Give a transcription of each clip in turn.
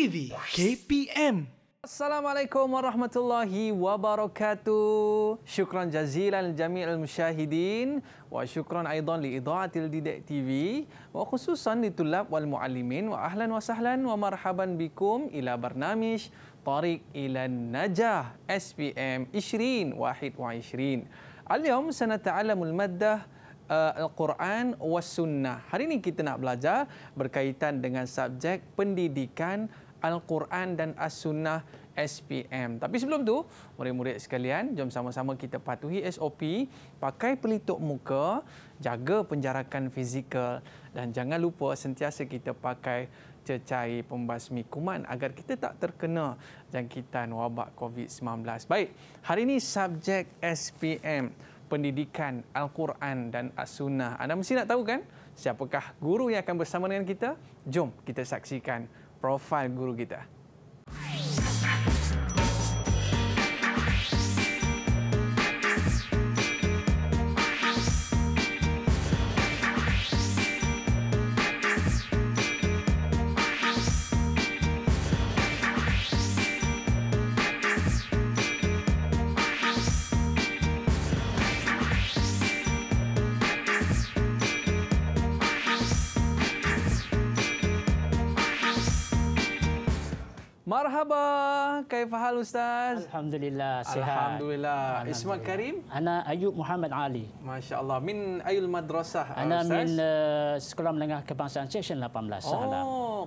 TV KPM. Assalamualaikum warahmatullahi wabarakatuh. Syukran jazilan jami'al musyahidin wa syukran aidan li idaatil Didak TV wa khususan li tulab wal muallimin wa ahlan wa sahlan wa marhaban bikum ila bernamish. Tariq ila Najah SPM 20 Wahid wa 20. Al-yawm sanata'alamul maddah eh, Al-Quran was Sunnah. Hari ini kita nak belajar berkaitan dengan subjek pendidikan Al-Quran dan As-Sunnah SPM. Tapi sebelum tu, murid-murid sekalian, jom sama-sama kita patuhi SOP, pakai pelitup muka, jaga penjarakan fizikal dan jangan lupa sentiasa kita pakai cecair pembasmi kuman agar kita tak terkena jangkitan wabak COVID-19. Baik, hari ini subjek SPM, pendidikan Al-Quran dan As-Sunnah. Anda mesti nak tahu kan siapakah guru yang akan bersama dengan kita? Jom kita saksikan profil guru kita. Marhaba, kaifa hal ustaz? Alhamdulillah, sihat. Alhamdulillah. Alhamdulillah. Isma Karim? Ana Ayub Muhammad Ali. Masya Allah. Min ayul madrasah ah, ustaz? Ana min uh, sekolah menengah kebangsaan station 18. Oh, sahalam.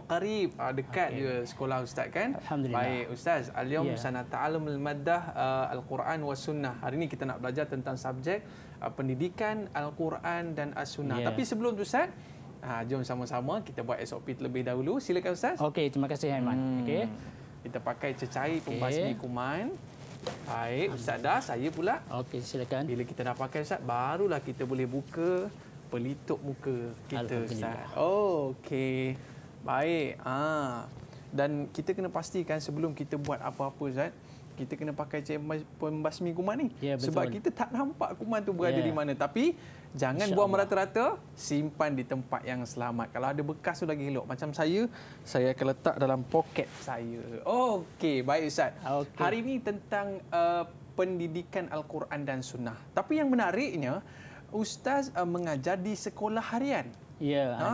qarib. Uh, dekat okay. juga sekolah ustaz kan? Alhamdulillah. Baik ustaz, al-yawm yeah. sana ta'alum al-maddah uh, ah, al-Quran wa sunnah. Hari ini kita nak belajar tentang subjek uh, pendidikan al-Quran dan as-sunnah. Yeah. Tapi sebelum tu ustaz, Ha, jom sama-sama kita buat SOP terlebih dahulu. Silakan Ustaz. Okey, terima kasih Haiman. Hmm. Okey. Kita pakai cecair okay. pembasmi kuman. Baik, Ustaz dah, saya pula. Okey, silakan. Bila kita dah pakai Ustaz, barulah kita boleh buka pelitup muka kita Ustaz. Oh, okey. Baik. Ah. Ha. Dan kita kena pastikan sebelum kita buat apa-apa Ustaz, -apa, kita kena pakai cemas pembasmi kuman ni yeah, sebab kita tak nampak kuman tu berada yeah. di mana tapi jangan buang merata-rata simpan di tempat yang selamat kalau ada bekas tu lagi elok macam saya saya akan letak dalam poket saya okey baik ustaz okay. hari ini tentang uh, pendidikan al-Quran dan sunnah tapi yang menariknya ustaz uh, mengajar di sekolah harian Ya, Ha,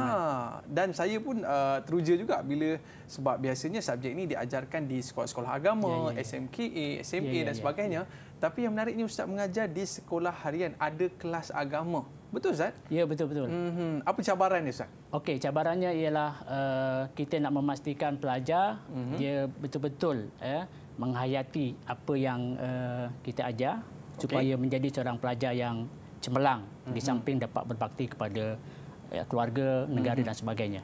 dan saya pun uh, teruja juga bila sebab biasanya subjek ini diajarkan di sekolah-sekolah agama, ya, ya, ya. SMKA, SMA ya, ya, dan ya. sebagainya. Ya, ya. Tapi yang menariknya Ustaz mengajar di sekolah harian ada kelas agama. Betul Ustaz? Ya, betul-betul. Mm-hmm. Apa cabarannya Ustaz? Okey, cabarannya ialah uh, kita nak memastikan pelajar mm-hmm. dia betul-betul ya, menghayati apa yang uh, kita ajar okay. supaya menjadi seorang pelajar yang cemerlang mm-hmm. di mhm. samping dapat berbakti kepada Ya keluarga, negara hmm dan sebagainya.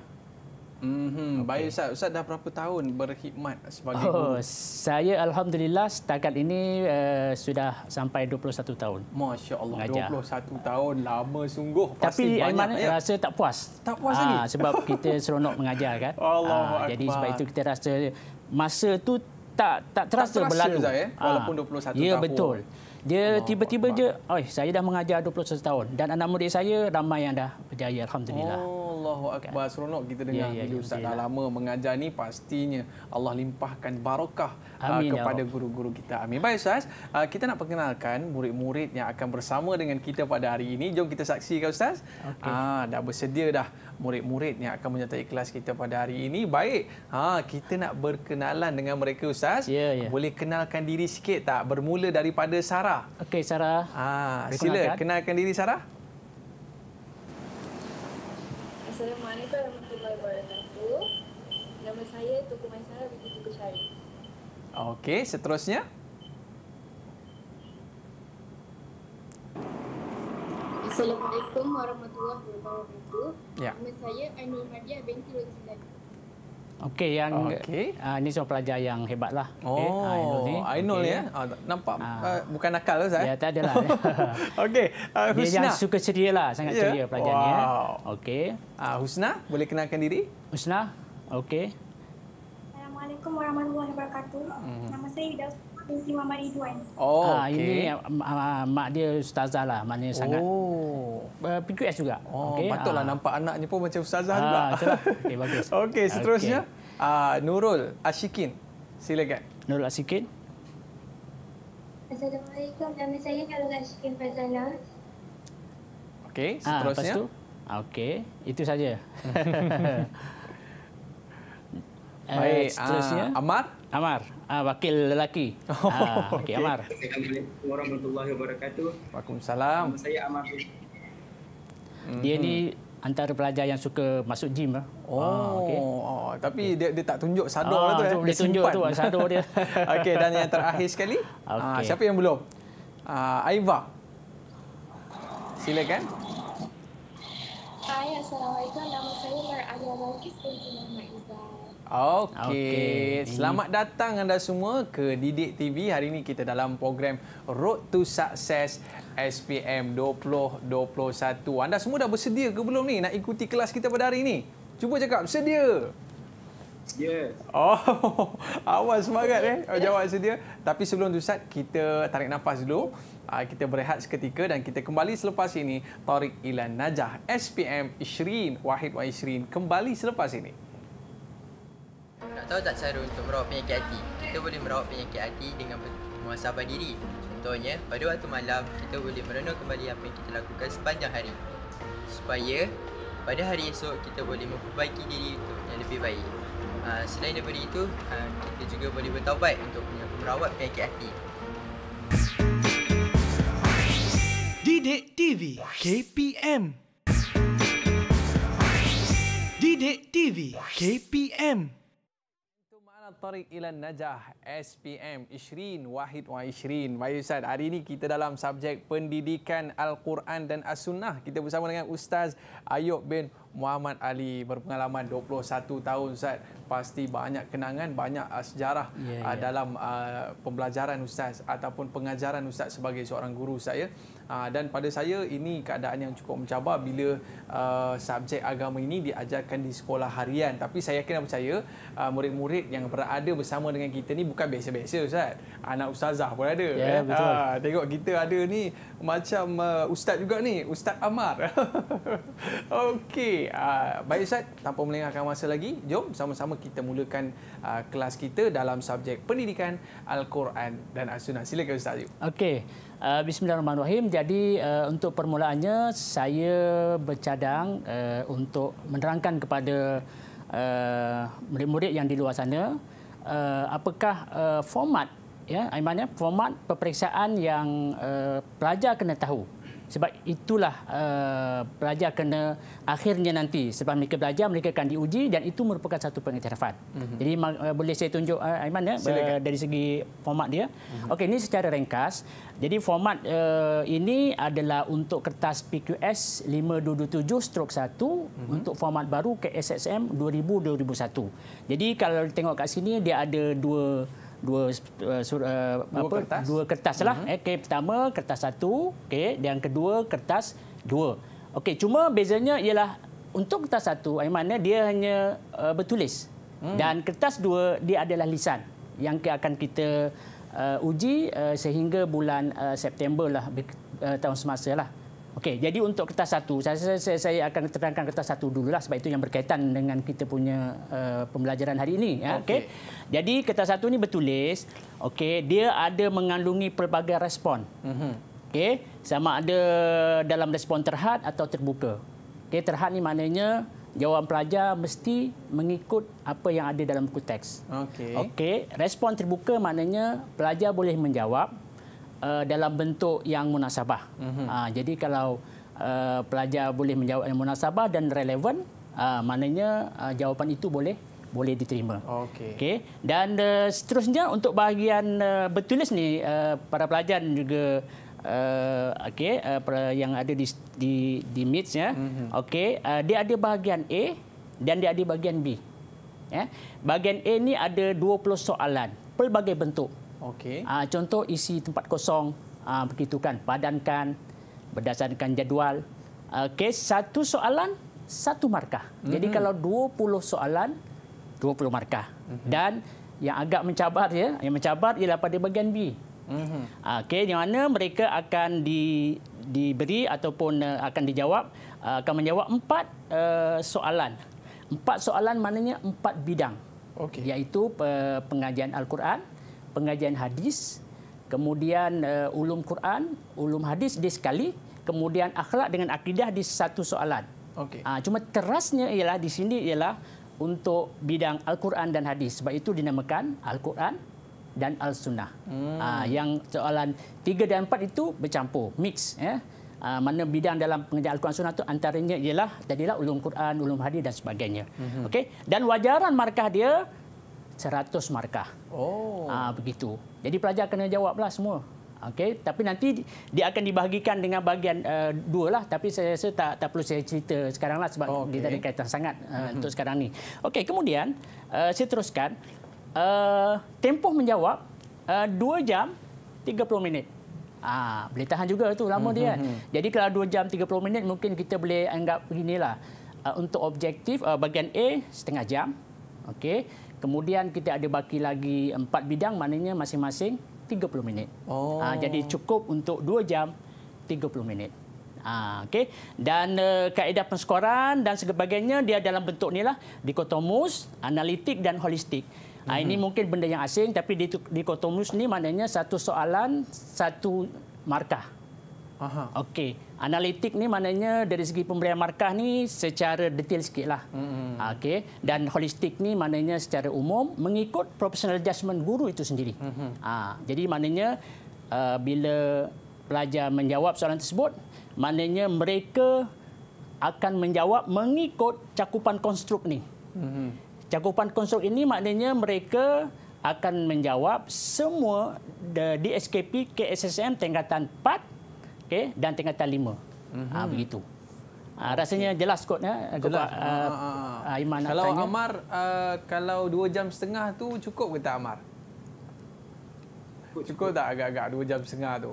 mm Okay. Baik Ustaz, Ustaz dah berapa tahun berkhidmat sebagai oh, guru? Oh, saya Alhamdulillah setakat ini uh, sudah sampai 21 tahun. Masya Allah, 21 tahun lama sungguh. Tapi Pasti banyak, ya? rasa tak puas. Tak puas ha, lagi? Ah, sebab kita seronok mengajar kan. Allah ha, Akbar. Ah, jadi sebab itu kita rasa masa tu tak tak terasa, tak terasa berlalu. Zai, ya? eh? Ah. Walaupun 21 ya, tahun. Ya, betul. Dia tiba-tiba je, oi, saya dah mengajar 21 tahun dan anak murid saya ramai yang dah berjaya alhamdulillah. Oh. Allahu kan? akbar. Seronok kita dengar ya, ya, bila ya. ustaz dah ya, ya. lama mengajar ni pastinya Allah limpahkan barakah uh, Amin, kepada ya guru-guru kita. Amin. Baik ustaz, uh, kita nak perkenalkan murid-murid yang akan bersama dengan kita pada hari ini. Jom kita saksikan ustaz. Okay. Uh, ah, dah bersedia dah murid-murid yang akan menyertai kelas kita pada hari ini. Baik. Ha, kita nak berkenalan dengan mereka ustaz. Ya, ya. Boleh kenalkan diri sikit tak? Bermula daripada Sarah. Okey Sarah. Ah, sila kenalkan diri Sarah. Assalamualaikum warahmatullahi wabarakatuh. Nama saya binti Tuku Syarif. Okey, seterusnya. Assalamualaikum warahmatullahi wabarakatuh. Ya. Nama saya Ainul Hadiah binti Rosilani. Okey yang okay. uh, ah, ini seorang pelajar yang hebatlah. Okay. Oh, ah, Ainul okay. ya. Eh? Ah, nampak uh, bukan nakal ke eh, saya? Ya, eh? tak adalah. Okey, uh, Husna. Dia yang suka ceria lah, sangat yeah. ceria pelajar wow. ni. Okey. Uh, Husna, boleh kenalkan diri? Husna. Okey. Assalamualaikum warahmatullahi wabarakatuh. Hmm. Nama saya Ida. Binti Muhammad Ridwan. Oh, ha, okay. ini uh, mak dia ustazah lah, maknanya oh. sangat. Oh. Uh, PQS juga. Oh, okay. Patutlah ha. nampak anaknya pun macam ustazah ha, juga. Okey, bagus. Okey, seterusnya. Okay. Uh, Nurul Ashikin. Silakan. Nurul Asyikin. Assalamualaikum. Nama saya Nurul Asyikin Fazana. Okey, seterusnya. Ha, Okey, itu saja. Eh, Baik, uh, seterusnya. Amar. Amar, uh, wakil lelaki. Oh, uh, ah, okay, okay, Amar. Assalamualaikum warahmatullahi wabarakatuh. Waalaikumsalam. saya Amar. Hmm. Dia ni antara pelajar yang suka masuk gym lah. Oh, ah, okay. oh tapi okay. dia, dia tak tunjuk sadar oh, lah tu. Dia, dia tunjuk tu sadar dia. Okey, dan yang terakhir sekali. Okay. Uh, siapa yang belum? Uh, Aiva. Silakan. Hai, Assalamualaikum. Nama saya Mar Aliyah Rokis. Terima kasih. Okey, okay. selamat datang anda semua ke Didik TV. Hari ini kita dalam program Road to Success SPM 2021. Anda semua dah bersedia ke belum ni nak ikuti kelas kita pada hari ini? Cuba cakap, sedia. Yes. Oh, awal semangat eh. Oh, jawab sedia. Tapi sebelum tu Ustaz, kita tarik nafas dulu. Ah, kita berehat seketika dan kita kembali selepas ini. Tarik Ilan Najah, SPM Isrin, Wahid Wahid Isrin. Kembali selepas ini. Nak tahu tak cara untuk merawat penyakit hati? Kita boleh merawat penyakit hati dengan muasabah diri. Contohnya, pada waktu malam, kita boleh merenung kembali apa yang kita lakukan sepanjang hari. Supaya pada hari esok, kita boleh memperbaiki diri untuk yang lebih baik. Ah, selain daripada itu, ah, kita juga boleh bertaubat untuk merawat penyakit hati. Didik TV KPM Didik TV KPM tariq Ilan Najah SPM Ishrin Wahid Wa Ishrin. Baik Ustaz, hari ini kita dalam subjek pendidikan Al-Quran dan As-Sunnah. Kita bersama dengan Ustaz Ayub bin Muhammad Ali berpengalaman 21 tahun Ustaz pasti banyak kenangan banyak uh, sejarah yeah, ya, uh, ya. dalam uh, pembelajaran Ustaz ataupun pengajaran Ustaz sebagai seorang guru saya uh, ah, dan pada saya ini keadaan yang cukup mencabar bila uh, subjek agama ini diajarkan di sekolah harian tapi saya kena percaya uh, murid-murid yang berada bersama dengan kita ni bukan biasa-biasa Ustaz anak ustazah pun ada yeah, ya, kan? betul. Uh, tengok kita ada ni macam uh, Ustaz juga ni Ustaz Amar okey Ah, baik Ustaz, tanpa melengahkan masa lagi, jom sama-sama kita mulakan uh, kelas kita dalam subjek pendidikan Al-Quran dan As-Sunnah. Silakan Ustaz Ayub. Okey, uh, Bismillahirrahmanirrahim. Jadi uh, untuk permulaannya, saya bercadang uh, untuk menerangkan kepada uh, murid-murid yang di luar sana, uh, apakah uh, format, ya, maknanya eh, format peperiksaan yang uh, pelajar kena tahu. Sebab itulah uh, pelajar kena akhirnya nanti selepas mereka belajar mereka akan diuji dan itu merupakan satu pengiktirafan. Mm-hmm. Jadi uh, boleh saya tunjuk uh, Aiman ya uh, dari segi format dia. Mm-hmm. Okey ini secara ringkas. Jadi format uh, ini adalah untuk kertas PQS 527 strok 1 mm-hmm. untuk format baru KSSM 2000 2001. Jadi kalau tengok kat sini dia ada dua dua eh, sur, uh, dua apa kertas. dua kertaslah uh-huh. Mm-hmm. okey pertama kertas satu okey yang kedua kertas dua okey cuma bezanya ialah untuk kertas satu maknanya dia hanya uh, bertulis hmm. dan kertas dua dia adalah lisan yang akan kita uh, uji uh, sehingga bulan uh, September lah uh, tahun semasa lah. Okey, jadi untuk kertas satu, saya, saya, saya akan terangkan kertas satu dulu lah sebab itu yang berkaitan dengan kita punya uh, pembelajaran hari ini. Ya. Okey. Okay. Jadi kertas satu ini bertulis, okey, dia ada mengandungi pelbagai respon. Mm -hmm. Okey, sama ada dalam respon terhad atau terbuka. Okey, terhad ni maknanya jawapan pelajar mesti mengikut apa yang ada dalam buku teks. Okey. Okey, respon terbuka maknanya pelajar boleh menjawab Eh, dalam bentuk yang munasabah. Mm -hmm. uh, jadi kalau uh, pelajar boleh menjawab yang munasabah dan relevan, uh, maknanya uh, jawapan itu boleh boleh diterima. Okey. Okay. Dan uh, seterusnya untuk bahagian uh, bertulis ni uh, para pelajar juga uh, okey uh, yang ada di di di meets ya. Mm -hmm. Okey, uh, dia ada bahagian A dan dia ada bahagian B. Ya. Bahagian A ni ada 20 soalan pelbagai bentuk. Okay. Uh, ah, contoh isi tempat kosong uh, begitu kan, padankan berdasarkan jadual. Okey, ah, satu soalan satu markah. Mm-hmm. Jadi kalau 20 soalan 20 markah. Mm-hmm. Dan yang agak mencabar ya, yang mencabar ialah pada bahagian B. Mm-hmm. Okey, yang mana mereka akan di, diberi ataupun uh, akan dijawab uh, akan menjawab empat uh, soalan. Empat soalan maknanya empat bidang. Okey. Iaitu uh, pengajian Al-Quran, pengajian hadis, kemudian uh, ulum Quran, ulum hadis di sekali, kemudian akhlak dengan akidah di satu soalan. Okay. Uh, ah, cuma terasnya ialah di sini ialah untuk bidang Al-Quran dan hadis. Sebab itu dinamakan Al-Quran dan Al-Sunnah. Hmm. Uh, yang soalan tiga dan empat itu bercampur, mix. Ya. Uh, mana bidang dalam pengajian Al-Quran Sunnah itu antaranya ialah jadilah ulum Quran, ulum hadis dan sebagainya. Hmm. Okay? Dan wajaran markah dia, 100 markah. Oh. Ah begitu. Jadi pelajar kena jawablah semua. Okey, tapi nanti dia akan dibahagikan dengan bahagian uh, dua lah. Tapi saya rasa tak, tak perlu saya cerita sekaranglah sebab okay. dia ada kaitan sangat uh, hmm untuk sekarang ni. Okey, kemudian uh, saya teruskan. Uh, tempoh menjawab uh, 2 jam 30 minit. Ah, boleh tahan juga tu lama hmm dia kan. Mm-hmm. Jadi kalau 2 jam 30 minit mungkin kita boleh anggap inilah. Uh, untuk objektif uh, bahagian A setengah jam. Okey. Kemudian kita ada baki lagi empat bidang, maknanya masing-masing 30 minit. Oh. Ha, jadi cukup untuk dua jam 30 minit. Ha, ah, okay. Dan uh, kaedah penskoran dan sebagainya, dia dalam bentuk ni lah, dikotomus, analitik dan holistik. Ha, ini mungkin benda yang asing, tapi dikotomus ni maknanya satu soalan, satu markah. Okey, analitik ni maknanya dari segi pemberian markah ni secara detail sikitlah. Hmm. Okey, dan holistik ni maknanya secara umum mengikut professional judgement guru itu sendiri. Hmm. Aa, ah, jadi maknanya uh, bila pelajar menjawab soalan tersebut, maknanya mereka akan menjawab mengikut cakupan konstruk ni. Hmm. Cakupan konstruk ini maknanya mereka akan menjawab semua the eh, DSKP KSSM tingkatan 4 Okay, dan tingkatan 5 mm-hmm. ha, ah, begitu Ha, rasanya okay. jelas kotnya eh? jelas uh, ah, ha, ha. Iman kalau nak Amar uh, kalau dua jam setengah tu cukup ke tak Amar cukup, cukup. tak agak-agak dua jam setengah tu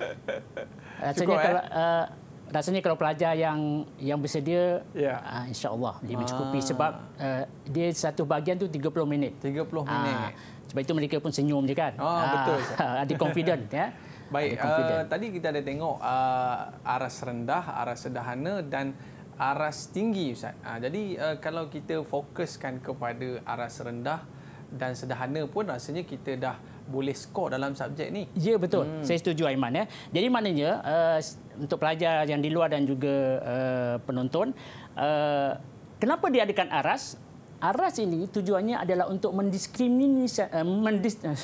rasanya cukup, kalau eh? uh, rasanya kalau pelajar yang yang bersedia yeah. Ya. uh, insyaallah dia mencukupi ha. sebab uh, dia satu bahagian tu 30 minit 30 minit uh, sebab itu mereka pun senyum je kan oh, uh, betul ada confident ya yeah. Baik, uh, tadi kita ada tengok uh, aras rendah, aras sederhana dan aras tinggi Ustaz. Uh, jadi uh, kalau kita fokuskan kepada aras rendah dan sederhana pun rasanya kita dah boleh skor dalam subjek ni. Ya betul. Hmm. Saya setuju Aiman ya. Jadi maknanya uh, untuk pelajar yang di luar dan juga uh, penonton uh, kenapa diadakan aras? Aras ini tujuannya adalah untuk mendiskriminasi uh, mendis- uh,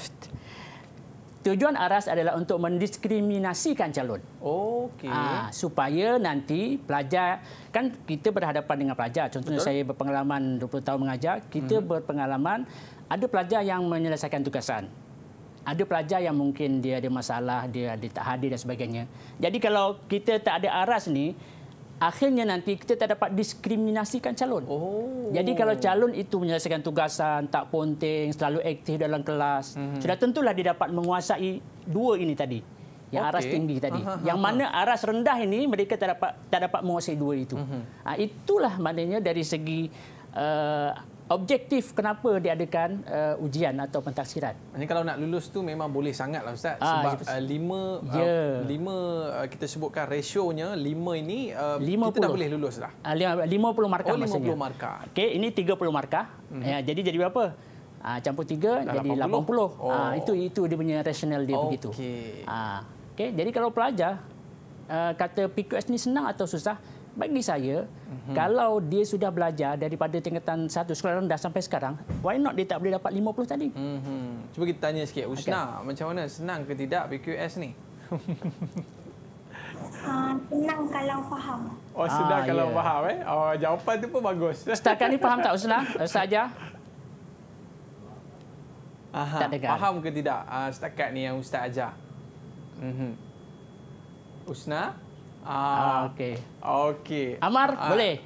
Tujuan aras adalah untuk mendiskriminasikan calon. Okey. Ah, supaya nanti pelajar kan kita berhadapan dengan pelajar. Contohnya Betul. saya berpengalaman 20 tahun mengajar, kita hmm. berpengalaman ada pelajar yang menyelesaikan tugasan. Ada pelajar yang mungkin dia ada masalah, dia, dia tak hadir dan sebagainya. Jadi kalau kita tak ada aras ni, akhirnya nanti kita tak dapat diskriminasikan calon. Oh. Jadi kalau calon itu menyelesaikan tugasan, tak ponting, selalu aktif dalam kelas, mm -hmm. sudah tentulah dia dapat menguasai dua ini tadi. Yang okay. aras tinggi tadi. Aha, aha. Yang mana aras rendah ini mereka tak dapat tak dapat menguasai dua itu. Mm -hmm. itulah maknanya dari segi uh, objektif kenapa diadakan uh, ujian atau pentaksiran. Ini kalau nak lulus tu memang boleh sangatlah ustaz ah, ya, sebab uh, lima yeah. uh, ya. lima uh, kita sebutkan rasionya lima ini uh, 50. kita dah boleh lulus dah. Ah, uh, 50 markah oh, 50 maksudnya. 50 markah. Okey ini 30 markah. Mm-hmm. Ya, jadi jadi berapa? Ha, campur tiga Dan jadi 80. 80. Oh. Ha, itu itu dia punya rasional dia okay. begitu. Ha, okay. jadi kalau pelajar uh, kata PQS ni senang atau susah, bagi saya mm-hmm. kalau dia sudah belajar daripada tingkatan satu sekolah rendah sampai sekarang why not dia tak boleh dapat 50 tadi mm-hmm. cuba kita tanya sikit Usna okay. macam mana senang ke tidak PQS ni ah, senang kalau faham oh senang ah, kalau yeah. faham eh oh, jawapan tu pun bagus setakat ni faham tak Usna saja Aha, faham ke tidak uh, setakat ni yang ustaz ajar mm-hmm. Usna Ah, ah, okey. Okey. Amar, ah. boleh?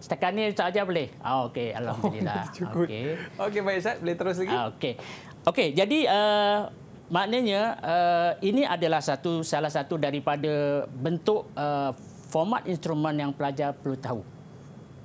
Setakat ni saja boleh? Ah, okey, Alhamdulillah. Oh, okey. Okey, baik Ustaz. Boleh terus lagi? Ah, okey. Okey, jadi uh, maknanya uh, ini adalah satu salah satu daripada bentuk uh, format instrumen yang pelajar perlu tahu.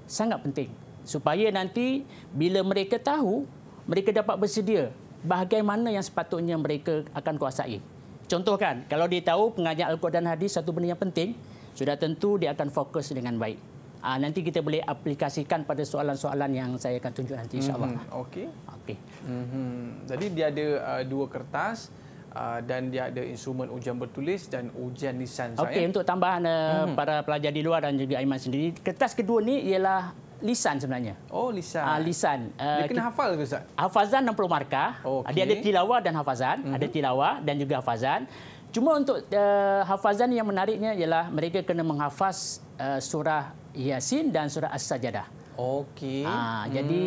Sangat penting. Supaya nanti bila mereka tahu, mereka dapat bersedia bahagian mana yang sepatutnya mereka akan kuasai contohkan kalau dia tahu pengajian Al-Quran dan hadis satu benda yang penting sudah tentu dia akan fokus dengan baik uh, nanti kita boleh aplikasikan pada soalan-soalan yang saya akan tunjuk nanti insyaallah mm-hmm. okey okey mm-hmm. jadi dia ada uh, dua kertas Uh, dan dia ada instrumen ujian bertulis dan ujian nisan. Okey, eh? untuk tambahan uh, hmm. para pelajar di luar dan juga Aiman sendiri, kertas kedua ni ialah lisan sebenarnya. Oh, lisan. Ah, lisan. Dia kena ah, hafal ke Ustaz? Hafazan 60 markah. Okay. Ah, dia ada tilawah dan hafazan. Mm -hmm. Ada tilawah dan juga hafazan. Cuma untuk uh, hafazan yang menariknya ialah mereka kena menghafaz uh, surah Yasin dan surah As-Sajadah. Okey. Ha, hmm. jadi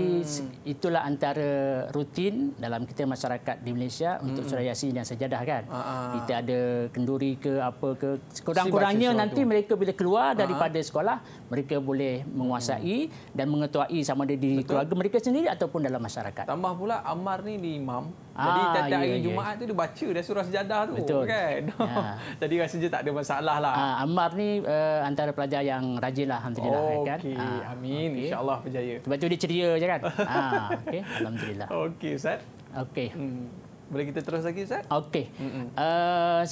itulah antara rutin dalam kita masyarakat di Malaysia untuk hmm. surah yasin dan sajadah kan. Ha-ha. Ah. Kita ada kenduri ke apa ke kurang-kurangnya nanti itu. mereka bila keluar ah. daripada Ha-ha. sekolah mereka boleh menguasai hmm. dan mengetuai sama ada di Betul. keluarga mereka sendiri ataupun dalam masyarakat. Tambah pula Ammar ni ni imam jadi ah, tiap-tiap hari yeah, ya. Jumaat yeah. tu dia baca dah surah sejadah tu Betul. kan. Yeah. Jadi rasa je tak ada masalah lah. Ah, Ammar ni uh, antara pelajar yang rajin lah alhamdulillah oh, kan. Okey, ah, amin. Okay. Insya-Allah berjaya. Sebab tu dia ceria je kan. ah, okey, alhamdulillah. Okey, Ustaz. Okey. Hmm. Boleh kita terus lagi Ustaz? Okey. Uh,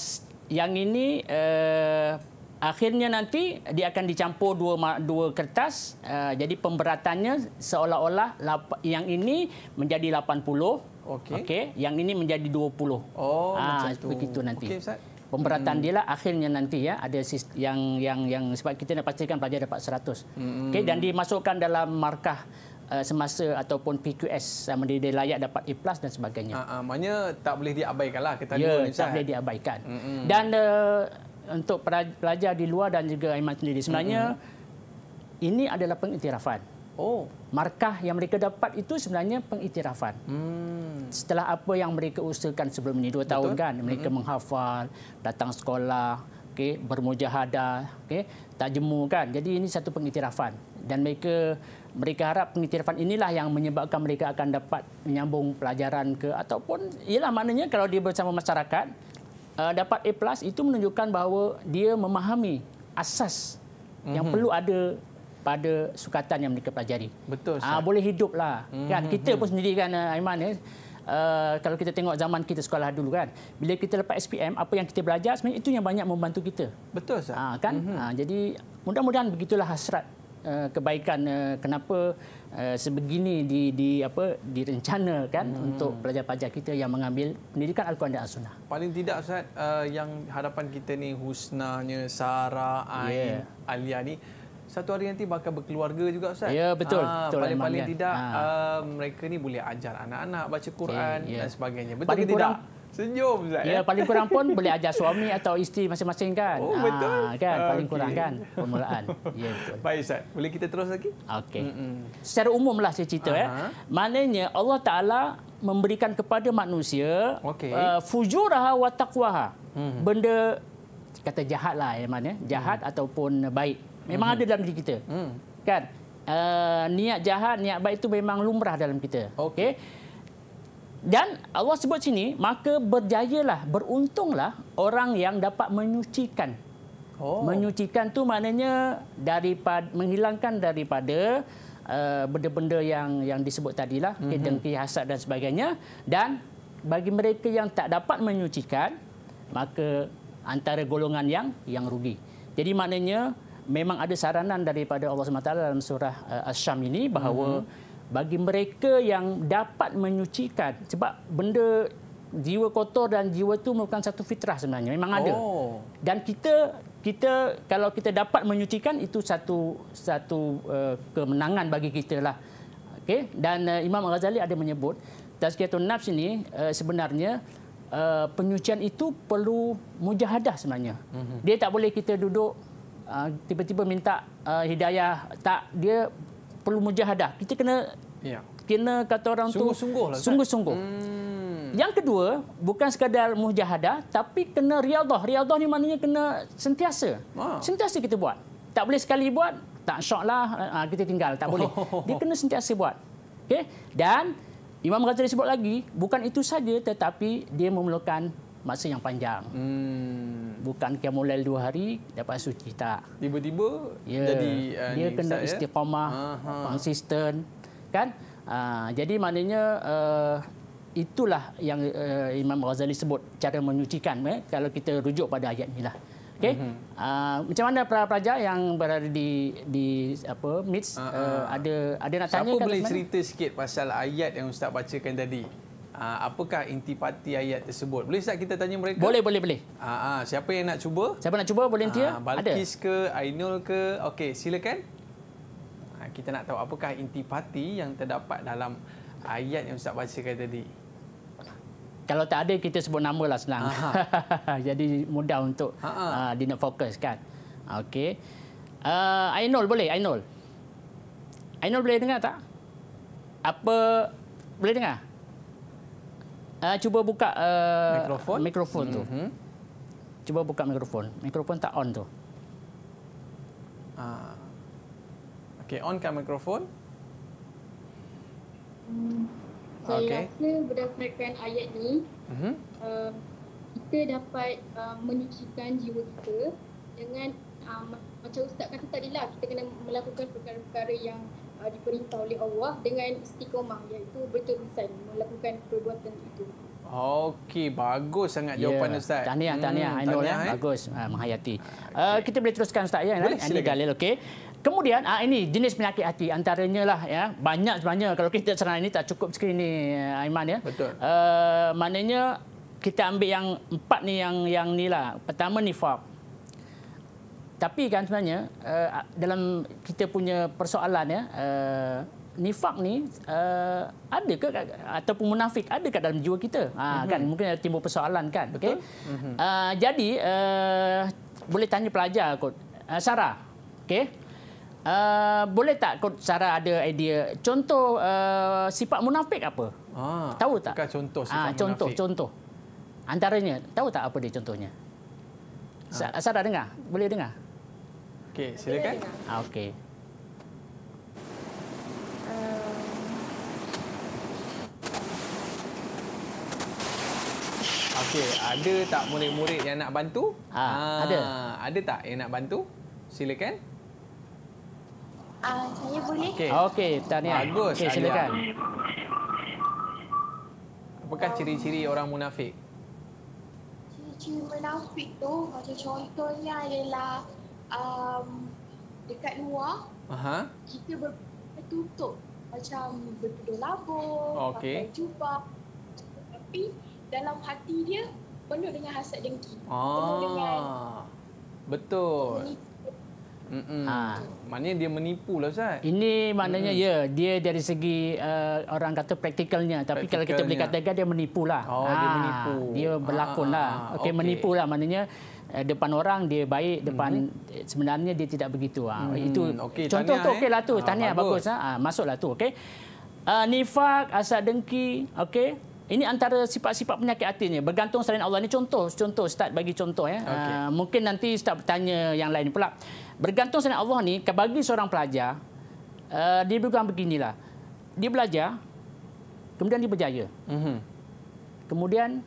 yang ini uh, akhirnya nanti dia akan dicampur dua dua kertas uh, jadi pemberatannya seolah-olah yang ini menjadi 80 Okey. Okey, yang ini menjadi 20. Oh, ha, macam begitu nanti. Okey, Ustaz. Pemberatan hmm. dia lah akhirnya nanti ya ada yang yang yang sebab kita nak pastikan pelajar dapat 100. Hmm. Okey dan dimasukkan dalam markah eh, semasa ataupun PQS sama dia layak dapat A+ dan sebagainya. Ha, ha, maknanya tak boleh diabaikanlah kita ya, ni tak boleh diabaikan. Hmm. Dan uh, untuk pelajar di luar dan juga Aiman sendiri sebenarnya hmm. ini adalah pengiktirafan. Oh. Markah yang mereka dapat itu sebenarnya pengiktirafan. Hmm. Setelah apa yang mereka usahakan sebelum ini, dua Betul. tahun kan. Hmm. Mereka hmm. menghafal, datang sekolah, okay, bermujahadah, okay, tak jemu kan. Jadi ini satu pengiktirafan. Dan mereka mereka harap pengiktirafan inilah yang menyebabkan mereka akan dapat menyambung pelajaran ke ataupun ialah maknanya kalau dia bersama masyarakat uh, dapat A+, itu menunjukkan bahawa dia memahami asas mm-hmm. yang mhm. perlu ada pada sukatan yang mereka pelajari. Betul. Ah boleh hiduplah. Hmm, kan hmm, kita hmm. pun sendiri kan eh, Aiman ya. Uh, kalau kita tengok zaman kita sekolah dulu kan bila kita lepas SPM apa yang kita belajar sebenarnya itu yang banyak membantu kita betul sah kan mm-hmm. uh, jadi mudah-mudahan begitulah hasrat uh, kebaikan uh, kenapa uh, sebegini di di apa direncanakan mm. untuk pelajar-pelajar kita yang mengambil pendidikan al-Quran dan as-Sunnah paling tidak ustaz uh, yang harapan kita ni husnanya Sarah Ain yeah. Alia ni satu hari nanti bakal berkeluarga juga Ustaz. Ya, betul. Ah, paling-paling betul paling tidak, ha. uh, mereka ni boleh ajar anak-anak baca Quran okay, ya. yeah. dan sebagainya. Betul paling ke kurang, tidak? Senyum Ustaz. Ya, eh? paling kurang pun boleh ajar suami atau isteri masing-masing kan. Oh, betul. Ha, kan, paling okay. kurang kan permulaan. Ya, betul. Baik Ustaz, boleh kita terus lagi? Okey. Secara umumlah saya cerita. Uh-huh. Ya. Maknanya Allah Ta'ala memberikan kepada manusia okay. uh, fujurah wa taqwaha. Hmm. Benda kata jahat lah yang eh, mana jahat hmm. ataupun baik Memang hmm. ada dalam diri kita. Hmm. Kan? Uh, niat jahat, niat baik itu memang lumrah dalam kita. Okey. Dan Allah sebut sini, maka berjayalah, beruntunglah orang yang dapat menyucikan. Oh. Menyucikan tu maknanya daripada menghilangkan daripada eh, benda-benda uh, yang yang disebut tadilah, mm-hmm. dengki, hasad dan sebagainya. Dan bagi mereka yang tak dapat menyucikan, maka antara golongan yang yang rugi. Jadi maknanya memang ada saranan daripada Allah SWT dalam surah uh, asy ini bahawa mm-hmm. bagi mereka yang dapat menyucikan sebab benda jiwa kotor dan jiwa itu merupakan satu fitrah sebenarnya memang oh. ada dan kita kita kalau kita dapat menyucikan itu satu satu uh, kemenangan bagi kita lah okey dan uh, Imam Al-Ghazali ada menyebut tazkiyatun nafs ini uh, sebenarnya uh, penyucian itu perlu mujahadah sebenarnya mm-hmm. dia tak boleh kita duduk Ah, tiba-tiba minta uh, hidayah tak dia perlu mujahadah kita kena ya kena kata orang sungguh, tu sungguh-sungguh lah, sungguh-sungguh hmm. yang kedua bukan sekadar mujahadah tapi kena riadah riadah ni maknanya kena sentiasa wow. Ah. sentiasa kita buat tak boleh sekali buat tak syoklah uh, kita tinggal tak boleh oh. dia kena sentiasa buat okey dan Imam Ghazali sebut lagi, bukan itu saja tetapi dia memerlukan masa yang panjang. Hmm. Bukan kemulai dua hari, dapat suci tak. Tiba-tiba ya. jadi... Uh, dia ni, kena istiqamah, ya? konsisten. Kan? Uh, jadi maknanya uh, itulah yang uh, Imam Ghazali sebut cara menyucikan eh, kalau kita rujuk pada ayat ini. Lah. Okay. Uh, mhm. ha, macam mana pelajar-pelajar yang berada di di apa mix uh, uh, ada ada nak tanya Siapa boleh cerita sikit pasal ayat yang ustaz bacakan tadi? Ah, apakah intipati ayat tersebut? Boleh tak kita tanya mereka? Boleh, boleh, boleh. Aa, ah, ah, siapa yang nak cuba? Siapa nak cuba? Volunteer? Aa, Balkis Ada. ke Ainul ke? Okey, silakan. Aa, kita nak tahu apakah intipati yang terdapat dalam ayat yang Ustaz bacakan tadi. Kalau tak ada, kita sebut nama lah senang. Jadi mudah untuk uh, nak focus kan. Okey. Uh, Ainul boleh? Ainul. Ainul boleh dengar tak? Apa? Boleh dengar? Uh, cuba buka uh, mikrofon, mikrofon tu. Mm-hmm. Cuba buka mikrofon. Mikrofon tak on tu. Uh, okay, on kan mikrofon? Hmm. Saya okay. rasa berdasarkan ayat ni, mm-hmm. uh, kita dapat uh, menyucikan jiwa kita dengan uh, macam Ustaz kata tadi lah, kita kena melakukan perkara-perkara yang uh, diperintah oleh Allah dengan istiqomah iaitu berterusan melakukan perbuatan itu. Okey, bagus sangat ya. jawapan yeah. Ustaz. Tahniah, hmm, tahniah. Hmm, I know tahniah, lah. Eh? Bagus, uh, menghayati. Ah, okay. Uh, kita boleh teruskan Ustaz. Ya, boleh, Ini dalil, okey. Kemudian ah ini jenis penyakit hati antaranya lah ya banyak sebenarnya kalau kita serangan ini tak cukup sekali ni eh, Aiman ya. Betul. Uh, maknanya kita ambil yang empat ni yang yang ni lah. Pertama nifak tapi kan sebenarnya uh, dalam kita punya persoalan ya uh, nifak ni uh, ada ke ataupun munafik ada ke dalam jiwa kita ha, mm-hmm. kan mungkin ada timbul persoalan kan okey mm-hmm. uh, jadi uh, boleh tanya pelajar kot uh, Sarah okey uh, boleh tak kot Sarah ada idea contoh uh, sifat munafik apa ah, tahu tak bukan contoh sifat uh, munafik contoh contoh antaranya tahu tak apa dia contohnya ah. Sarah dengar boleh dengar Okey, silakan. Ah, okey. Um. Okey, ada tak murid-murid yang nak bantu? Ha, ah, ada. Ada tak yang nak bantu? Silakan. Ah, saya boleh. Okey, okay, tahniah. Bagus. Okey, silakan. Apakah ciri-ciri orang munafik? Ciri-ciri munafik tu, macam contohnya adalah um, dekat luar Aha. kita ber, tutup macam bertudung labur, okay. Oh, pakai jubah tapi dalam hati dia penuh dengan hasad dengki ah. penuh dengan betul Mm-mm. Ha. Maknanya dia menipu lah Ustaz. Ini maknanya mm. ya, dia dari segi uh, orang kata praktikalnya. Tapi practicalnya. kalau kita boleh katakan dia menipu lah. Oh, ha. dia ah, menipu. Dia berlakon ha. lah. Okey, okay. menipu lah maknanya. Eh, depan orang dia baik mhm. depan hmm. sebenarnya dia tidak begitu ha. hmm. itu okay, contoh tu eh. okeylah tu ah, tanya bagus, bagus ha. Ha. masuklah tu okey uh, nifak asad dengki okey ini antara sifat-sifat penyakit hatinya bergantung selain Allah ni contoh contoh start bagi contoh ya eh. okay. uh, mungkin nanti start bertanya yang lain pula bergantung selain Allah ni bagi seorang pelajar uh, dia bukan beginilah dia belajar kemudian dia berjaya mm-hmm. kemudian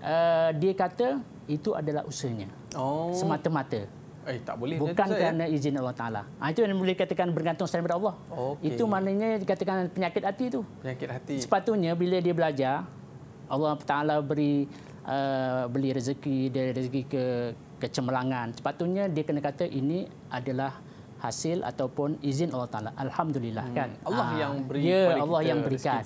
uh, dia kata itu adalah usahanya. Oh. Semata-mata. Eh, tak boleh. Bukan kerana saya. izin Allah Ta'ala. Ha, itu yang boleh dikatakan bergantung selain daripada Allah. Okay. Itu maknanya dikatakan penyakit hati itu. Penyakit hati. Sepatutnya bila dia belajar, Allah Ta'ala beri uh, beli rezeki dari rezeki ke kecemerlangan. Sepatutnya dia kena kata ini adalah hasil ataupun izin Allah Taala. Alhamdulillah hmm. kan. Allah ha, yang beri. Ya, Allah kita yang berikan.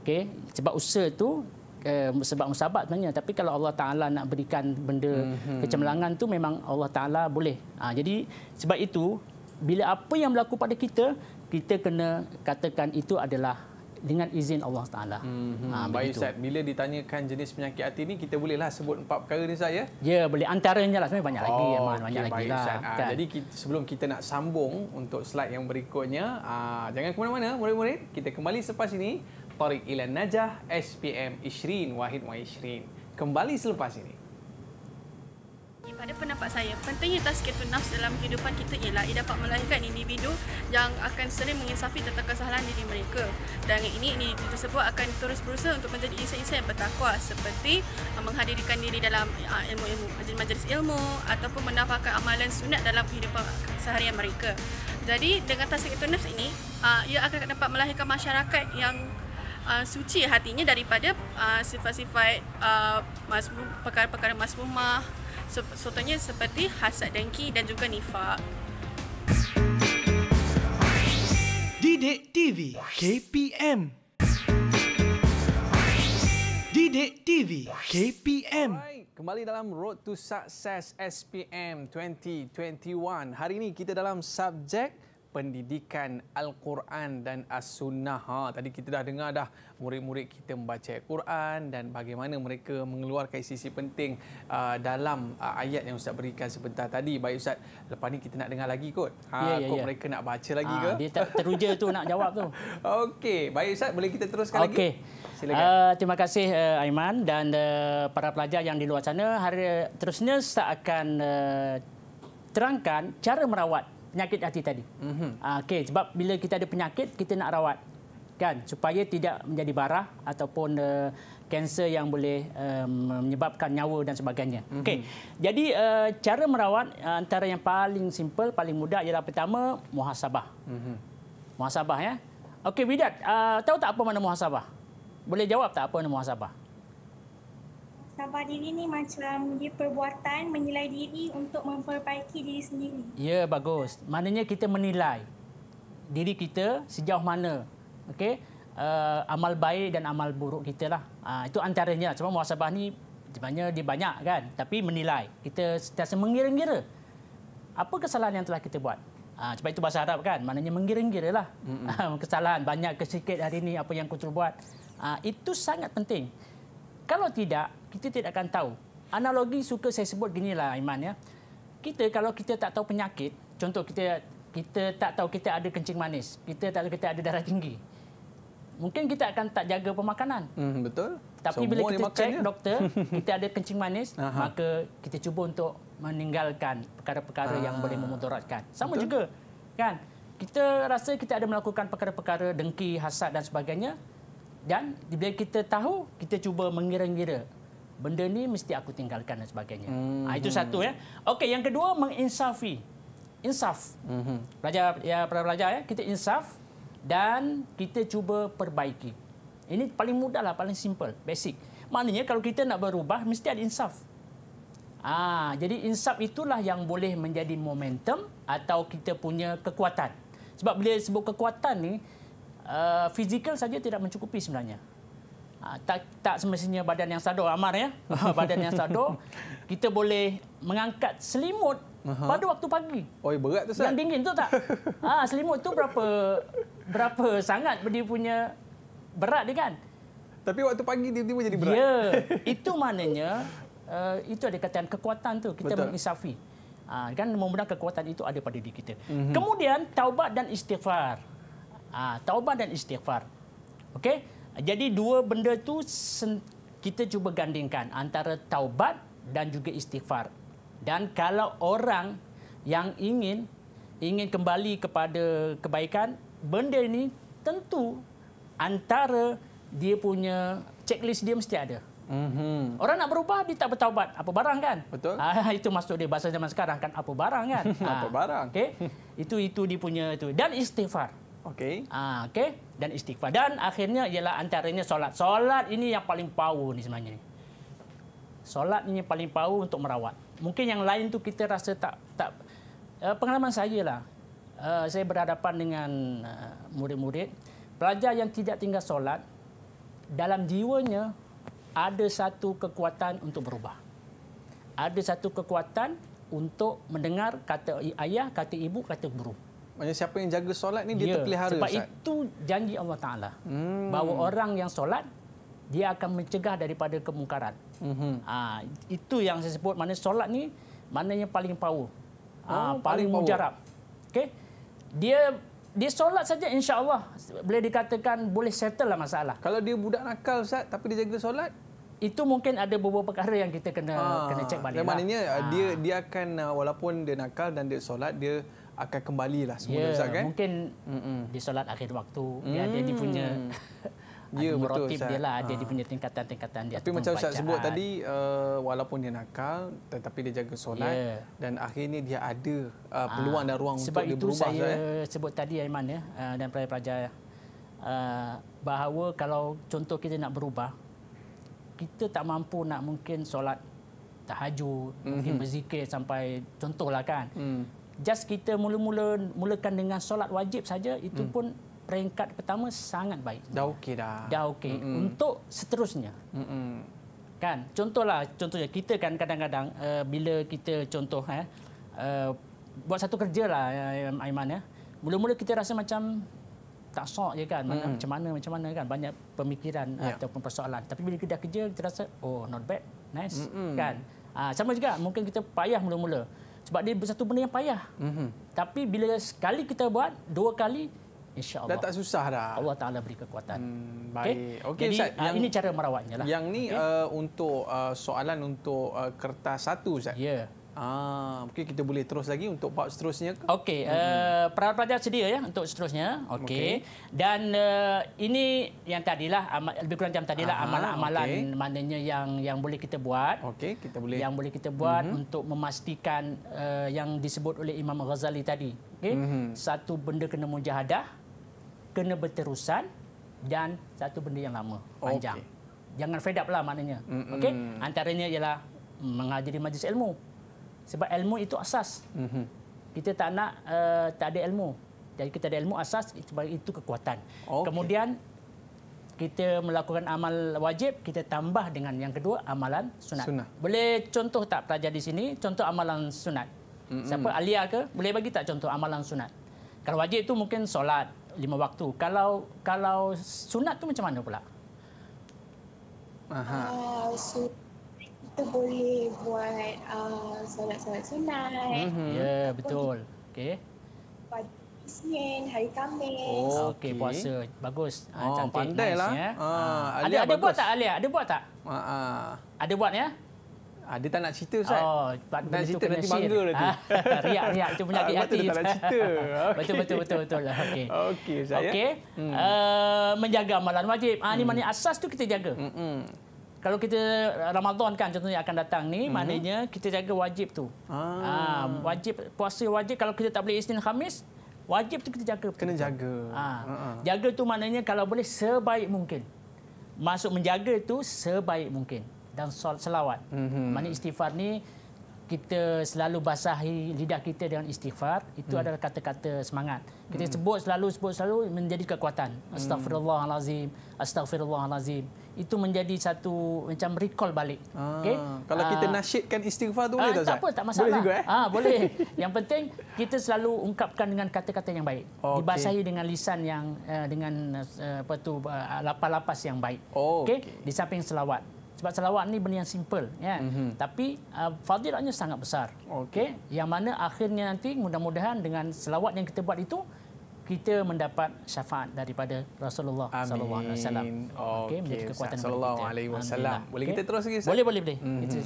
Okay. Sebab usaha tu uh, sebab musabak sebenarnya tapi kalau Allah Taala nak berikan benda mm-hmm. kecemerlangan tu memang Allah Taala boleh ha, jadi sebab itu bila apa yang berlaku pada kita kita kena katakan itu adalah dengan izin Allah Taala. Hmm, hmm. ha, Baik Ustaz, bila ditanyakan jenis penyakit hati ni kita bolehlah sebut empat perkara ni saya. Ya, boleh antaranya lah sebenarnya banyak oh, lagi aman okay, banyak lagi lah. Ha, kan. Jadi kita, sebelum kita nak sambung untuk slide yang berikutnya, ha, jangan ke mana-mana murid-murid, kita kembali selepas ini Tariq Ilan Najah, SPM Ishrin Wahid Maishrin. Kembali selepas ini. Pada pendapat saya, pentingnya tazkiyah tu nafs dalam kehidupan kita ialah ia dapat melahirkan individu yang akan sering menginsafi tentang kesalahan diri mereka. Dan yang ini, ini kita sebut akan terus berusaha untuk menjadi insan-insan yang bertakwa seperti uh, menghadirkan diri dalam uh, ilmu-ilmu, majlis-majlis ilmu ataupun menafahkan amalan sunat dalam kehidupan seharian mereka. Jadi dengan tazkiyah tu nafs ini, uh, ia akan dapat melahirkan masyarakat yang uh, suci hatinya daripada uh, sifat-sifat uh, perkara-perkara masmumah contohnya seperti hasad dengki dan juga nifak Didik TV KPM Didik TV KPM Kembali dalam Road to Success SPM 2021. Hari ini kita dalam subjek pendidikan Al-Quran dan As-Sunnah. Ha, tadi kita dah dengar dah murid-murid kita membaca Al-Quran dan bagaimana mereka mengeluarkan sisi penting uh, dalam uh, ayat yang Ustaz berikan sebentar tadi. Baik Ustaz, lepas ni kita nak dengar lagi kot. Ha, yeah, yeah, kot yeah. mereka nak baca lagi ha, ke? Dia tak teruja tu nak jawab tu. Okey, baik Ustaz, boleh kita teruskan okay. lagi? Okey. Uh, terima kasih uh, Aiman dan uh, para pelajar yang di luar sana. Hari uh, terusnya saya akan uh, terangkan cara merawat penyakit hati tadi. Mm -hmm. Okey, sebab bila kita ada penyakit, kita nak rawat. Kan? Supaya tidak menjadi barah ataupun eh, kanser uh, yang boleh um, menyebabkan nyawa dan sebagainya. Mm -hmm. Okey, jadi uh, cara merawat uh, antara yang paling simple, paling mudah ialah pertama, muhasabah. Mm -hmm. Muhasabah, ya. Okey, Widat, uh, ah, tahu tak apa mana muhasabah? Boleh jawab tak apa makna muhasabah? sabar diri ni macam dia perbuatan menilai diri untuk memperbaiki diri sendiri. Ya, bagus. Maknanya kita menilai diri kita sejauh mana. Okey. Uh, amal baik dan amal buruk kita lah. Uh, itu antaranya. Cuma muhasabah ni sebenarnya dia banyak kan. Tapi menilai. Kita sentiasa mengira-ngira. Apa kesalahan yang telah kita buat? Ah, sebab itu bahasa Arab kan, maknanya mengira-ngira lah. Mm-hmm. Kesalahan, banyak ke hari ini apa yang kutul buat. Ah, itu sangat penting. Kalau tidak, kita tidak akan tahu. Analogi suka saya sebut gini lah, Iman ya. Kita kalau kita tak tahu penyakit, contoh kita kita tak tahu kita ada kencing manis, kita tak tahu kita ada darah tinggi. Mungkin kita akan tak jaga pemakanan. Hmm, betul. Tapi Semua bila kita cek doktor, kita ada kencing manis, maka kita cuba untuk meninggalkan perkara-perkara yang ah. boleh memudaratkan. Sama betul. juga. Kan? Kita rasa kita ada melakukan perkara-perkara dengki, hasad dan sebagainya. Dan bila kita tahu, kita cuba mengira-ngira benda ni mesti aku tinggalkan dan sebagainya. Mm-hmm. Ha, itu satu ya. Okey, yang kedua menginsafi. Insaf. Mm-hmm. Pelajar ya para pelajar ya, kita insaf dan kita cuba perbaiki. Ini paling mudah lah, paling simple, basic. Maknanya kalau kita nak berubah mesti ada insaf. Ah, ha, jadi insaf itulah yang boleh menjadi momentum atau kita punya kekuatan. Sebab bila sebut kekuatan ni, uh, fizikal saja tidak mencukupi sebenarnya. Ah, tak tak semestinya badan yang sadar amar ya ah, badan yang sadar kita boleh mengangkat selimut Aha. pada waktu pagi Oh, berat tu sat yang dingin tu tak ha selimut tu berapa berapa sangat dia punya berat dia kan tapi waktu pagi tiba-tiba jadi berat ya itu maknanya uh, itu ada kaitan kekuatan tu kita Betul. mengisafi ha, kan mudah kekuatan itu ada pada diri kita mm-hmm. kemudian taubat dan istighfar ha, taubat dan istighfar okey jadi dua benda tu kita cuba gandingkan antara taubat dan juga istighfar. Dan kalau orang yang ingin ingin kembali kepada kebaikan, benda ini tentu antara dia punya checklist dia mesti ada. Mm-hmm. Orang nak berubah dia tak bertaubat, apa barang kan? Betul. Ah, itu maksud dia bahasa zaman sekarang kan apa barang kan? apa ah, barang? Okay. Itu itu dia punya itu. Dan istighfar. Okay. Ah, okey. Dan istighfar dan akhirnya ialah antaranya solat. Solat ini yang paling power ni sebenarnya ni. Solat ini paling power untuk merawat. Mungkin yang lain tu kita rasa tak tak uh, pengalaman saya lah. Uh, saya berhadapan dengan uh, murid-murid pelajar yang tidak tinggal solat dalam jiwanya ada satu kekuatan untuk berubah. Ada satu kekuatan untuk mendengar kata ayah, kata ibu, kata guru. Hmm. Maksudnya siapa yang jaga solat ni dia ya, terpelihara sebab Ustaz. itu janji Allah Taala. Hmm. Bahawa orang yang solat dia akan mencegah daripada kemungkaran. Hmm. Ha, itu yang saya sebut mana solat ni mananya paling power. Ha, oh, ha, paling, paling power. mujarab. Okey. Dia dia solat saja insya-Allah boleh dikatakan boleh settle lah masalah. Kalau dia budak nakal Ustaz tapi dia jaga solat itu mungkin ada beberapa perkara yang kita kena ha, kena cek balik. Lah. Maknanya ha. dia dia akan ah, walaupun dia nakal dan dia solat dia akan kembalilah semula yeah, Ustaz kan? Mungkin mm-mm, di solat akhir waktu mm. dia ada dia punya mm. Ya yeah, betul Dia lah, dia, ha. dia punya tingkatan-tingkatan dia. Tapi macam Ustaz sebut tadi uh, walaupun dia nakal tetapi dia jaga solat yeah. dan akhirnya dia ada uh, peluang ha. dan ruang Sebab untuk dia berubah. Sebab itu saya sahaja. Eh. sebut tadi Aiman ya uh, dan pelajar-pelajar uh, bahawa kalau contoh kita nak berubah kita tak mampu nak mungkin solat tahajud, mm-hmm. mungkin mhm. berzikir sampai contohlah kan. Mm just kita mula-mula mulakan dengan solat wajib saja itu hmm. pun peringkat pertama sangat baik. Dah okey dah. Dah okey mm-hmm. untuk seterusnya. Mm-hmm. Kan? Contohlah contohnya kita kan kadang-kadang uh, bila kita contoh eh uh, buat satu kerja lah, eh, Aiman ya. Mula-mula kita rasa macam tak sok je kan mana, mm. macam mana macam mana kan banyak pemikiran yeah. ataupun persoalan tapi bila kita dah kerja kita rasa oh not bad nice Mm-mm. kan ha, sama juga mungkin kita payah mula-mula sebab dia satu benda yang payah. Mm-hmm. Tapi bila sekali kita buat, dua kali InsyaAllah. Dah tak susah dah. Allah Ta'ala beri kekuatan. Hmm, baik. Okay. Okay, Jadi, ah, yang, ini cara merawatnya. Lah. Yang ni okay. uh, untuk uh, soalan untuk uh, kertas satu, Ustaz. Ya. Yeah. Ah, mungkin kita boleh terus lagi untuk part seterusnya ke? Okey, mm -hmm. uh, pra-pra sedia ya untuk seterusnya. Okey. Okay. Dan uh, ini yang tadilah lebih kurang jam tadilah amalan-amalan okay. maknanya yang yang boleh kita buat. Okey, kita boleh. Yang boleh kita buat mm -hmm. untuk memastikan uh, yang disebut oleh Imam Ghazali tadi. Okey. Mm -hmm. Satu benda kena mujahadah, kena berterusan dan satu benda yang lama, panjang. Okay. Jangan fedaplah up lah maknanya. Mm -hmm. Okey. Antaranya ialah menghadiri majlis ilmu. Sebab ilmu itu asas. Mm-hmm. Kita tak nak uh, tak ada ilmu. Jadi kita ada ilmu asas itu kekuatan. Okay. Kemudian kita melakukan amal wajib, kita tambah dengan yang kedua amalan sunat. sunat. Boleh contoh tak pelajar di sini contoh amalan sunat? Mm-hmm. Siapa Alia ke? Boleh bagi tak contoh amalan sunat? Kalau wajib itu mungkin solat lima waktu. Kalau kalau sunat tu macam mana pula? Aha. Uh, sunat kita boleh buat uh, solat-solat sunat. Mm-hmm. Ya, yeah, betul. Okey. Isnin, hari Khamis. Oh, okey, puasa. Bagus. Ha, oh, cantik. Pandai lah. ya. Ha, Alia ada, ada buat tak Alia? Ada buat tak? Ha, ha. Ada buat ya? Ada ha, tak nak cerita Ustaz? Oh, tak nak cerita nanti bangga nanti. riak riak tu punya hati. Betul tak nak cerita. Betul betul betul betul. Lah. Okey. Okay saya. Okey. Hmm. Uh, menjaga amalan wajib. Ah ha, hmm. mana asas tu kita jaga. Hmm. hmm kalau kita Ramadan kan contohnya akan datang ni mm-hmm. maknanya kita jaga wajib tu. Ah. ah wajib puasa wajib kalau kita tak boleh Isnin Khamis wajib tu kita jaga. Kena jaga. Ah. uh Jaga tu maknanya kalau boleh sebaik mungkin. Masuk menjaga tu sebaik mungkin dan selawat. Mm-hmm. Maknanya istighfar ni kita selalu basahi lidah kita dengan istighfar itu hmm. adalah kata-kata semangat kita hmm. sebut selalu sebut selalu menjadi kekuatan hmm. astagfirullahalazim astagfirullahalazim itu menjadi satu macam recall balik ah, okey kalau kita ah, nasyidkan istighfar tu ah, boleh tak tak apa tak masalah boleh juga eh? ah boleh yang penting kita selalu ungkapkan dengan kata-kata yang baik okay. dibasahi dengan lisan yang eh, dengan eh, apa tu eh, lapas-lapas yang baik oh, okey okay. di samping selawat sebab selawat ni benda yang simple ya. yeah. mm-hmm. tapi uh, fadilahnya sangat besar okey okay. yang mana akhirnya nanti mudah-mudahan dengan selawat yang kita buat itu kita mendapat syafaat daripada Rasulullah sallallahu alaihi wasallam okey menjadi kekuatan sallallahu alaihi wasallam boleh okay. kita terus lagi boleh boleh boleh mm-hmm. kita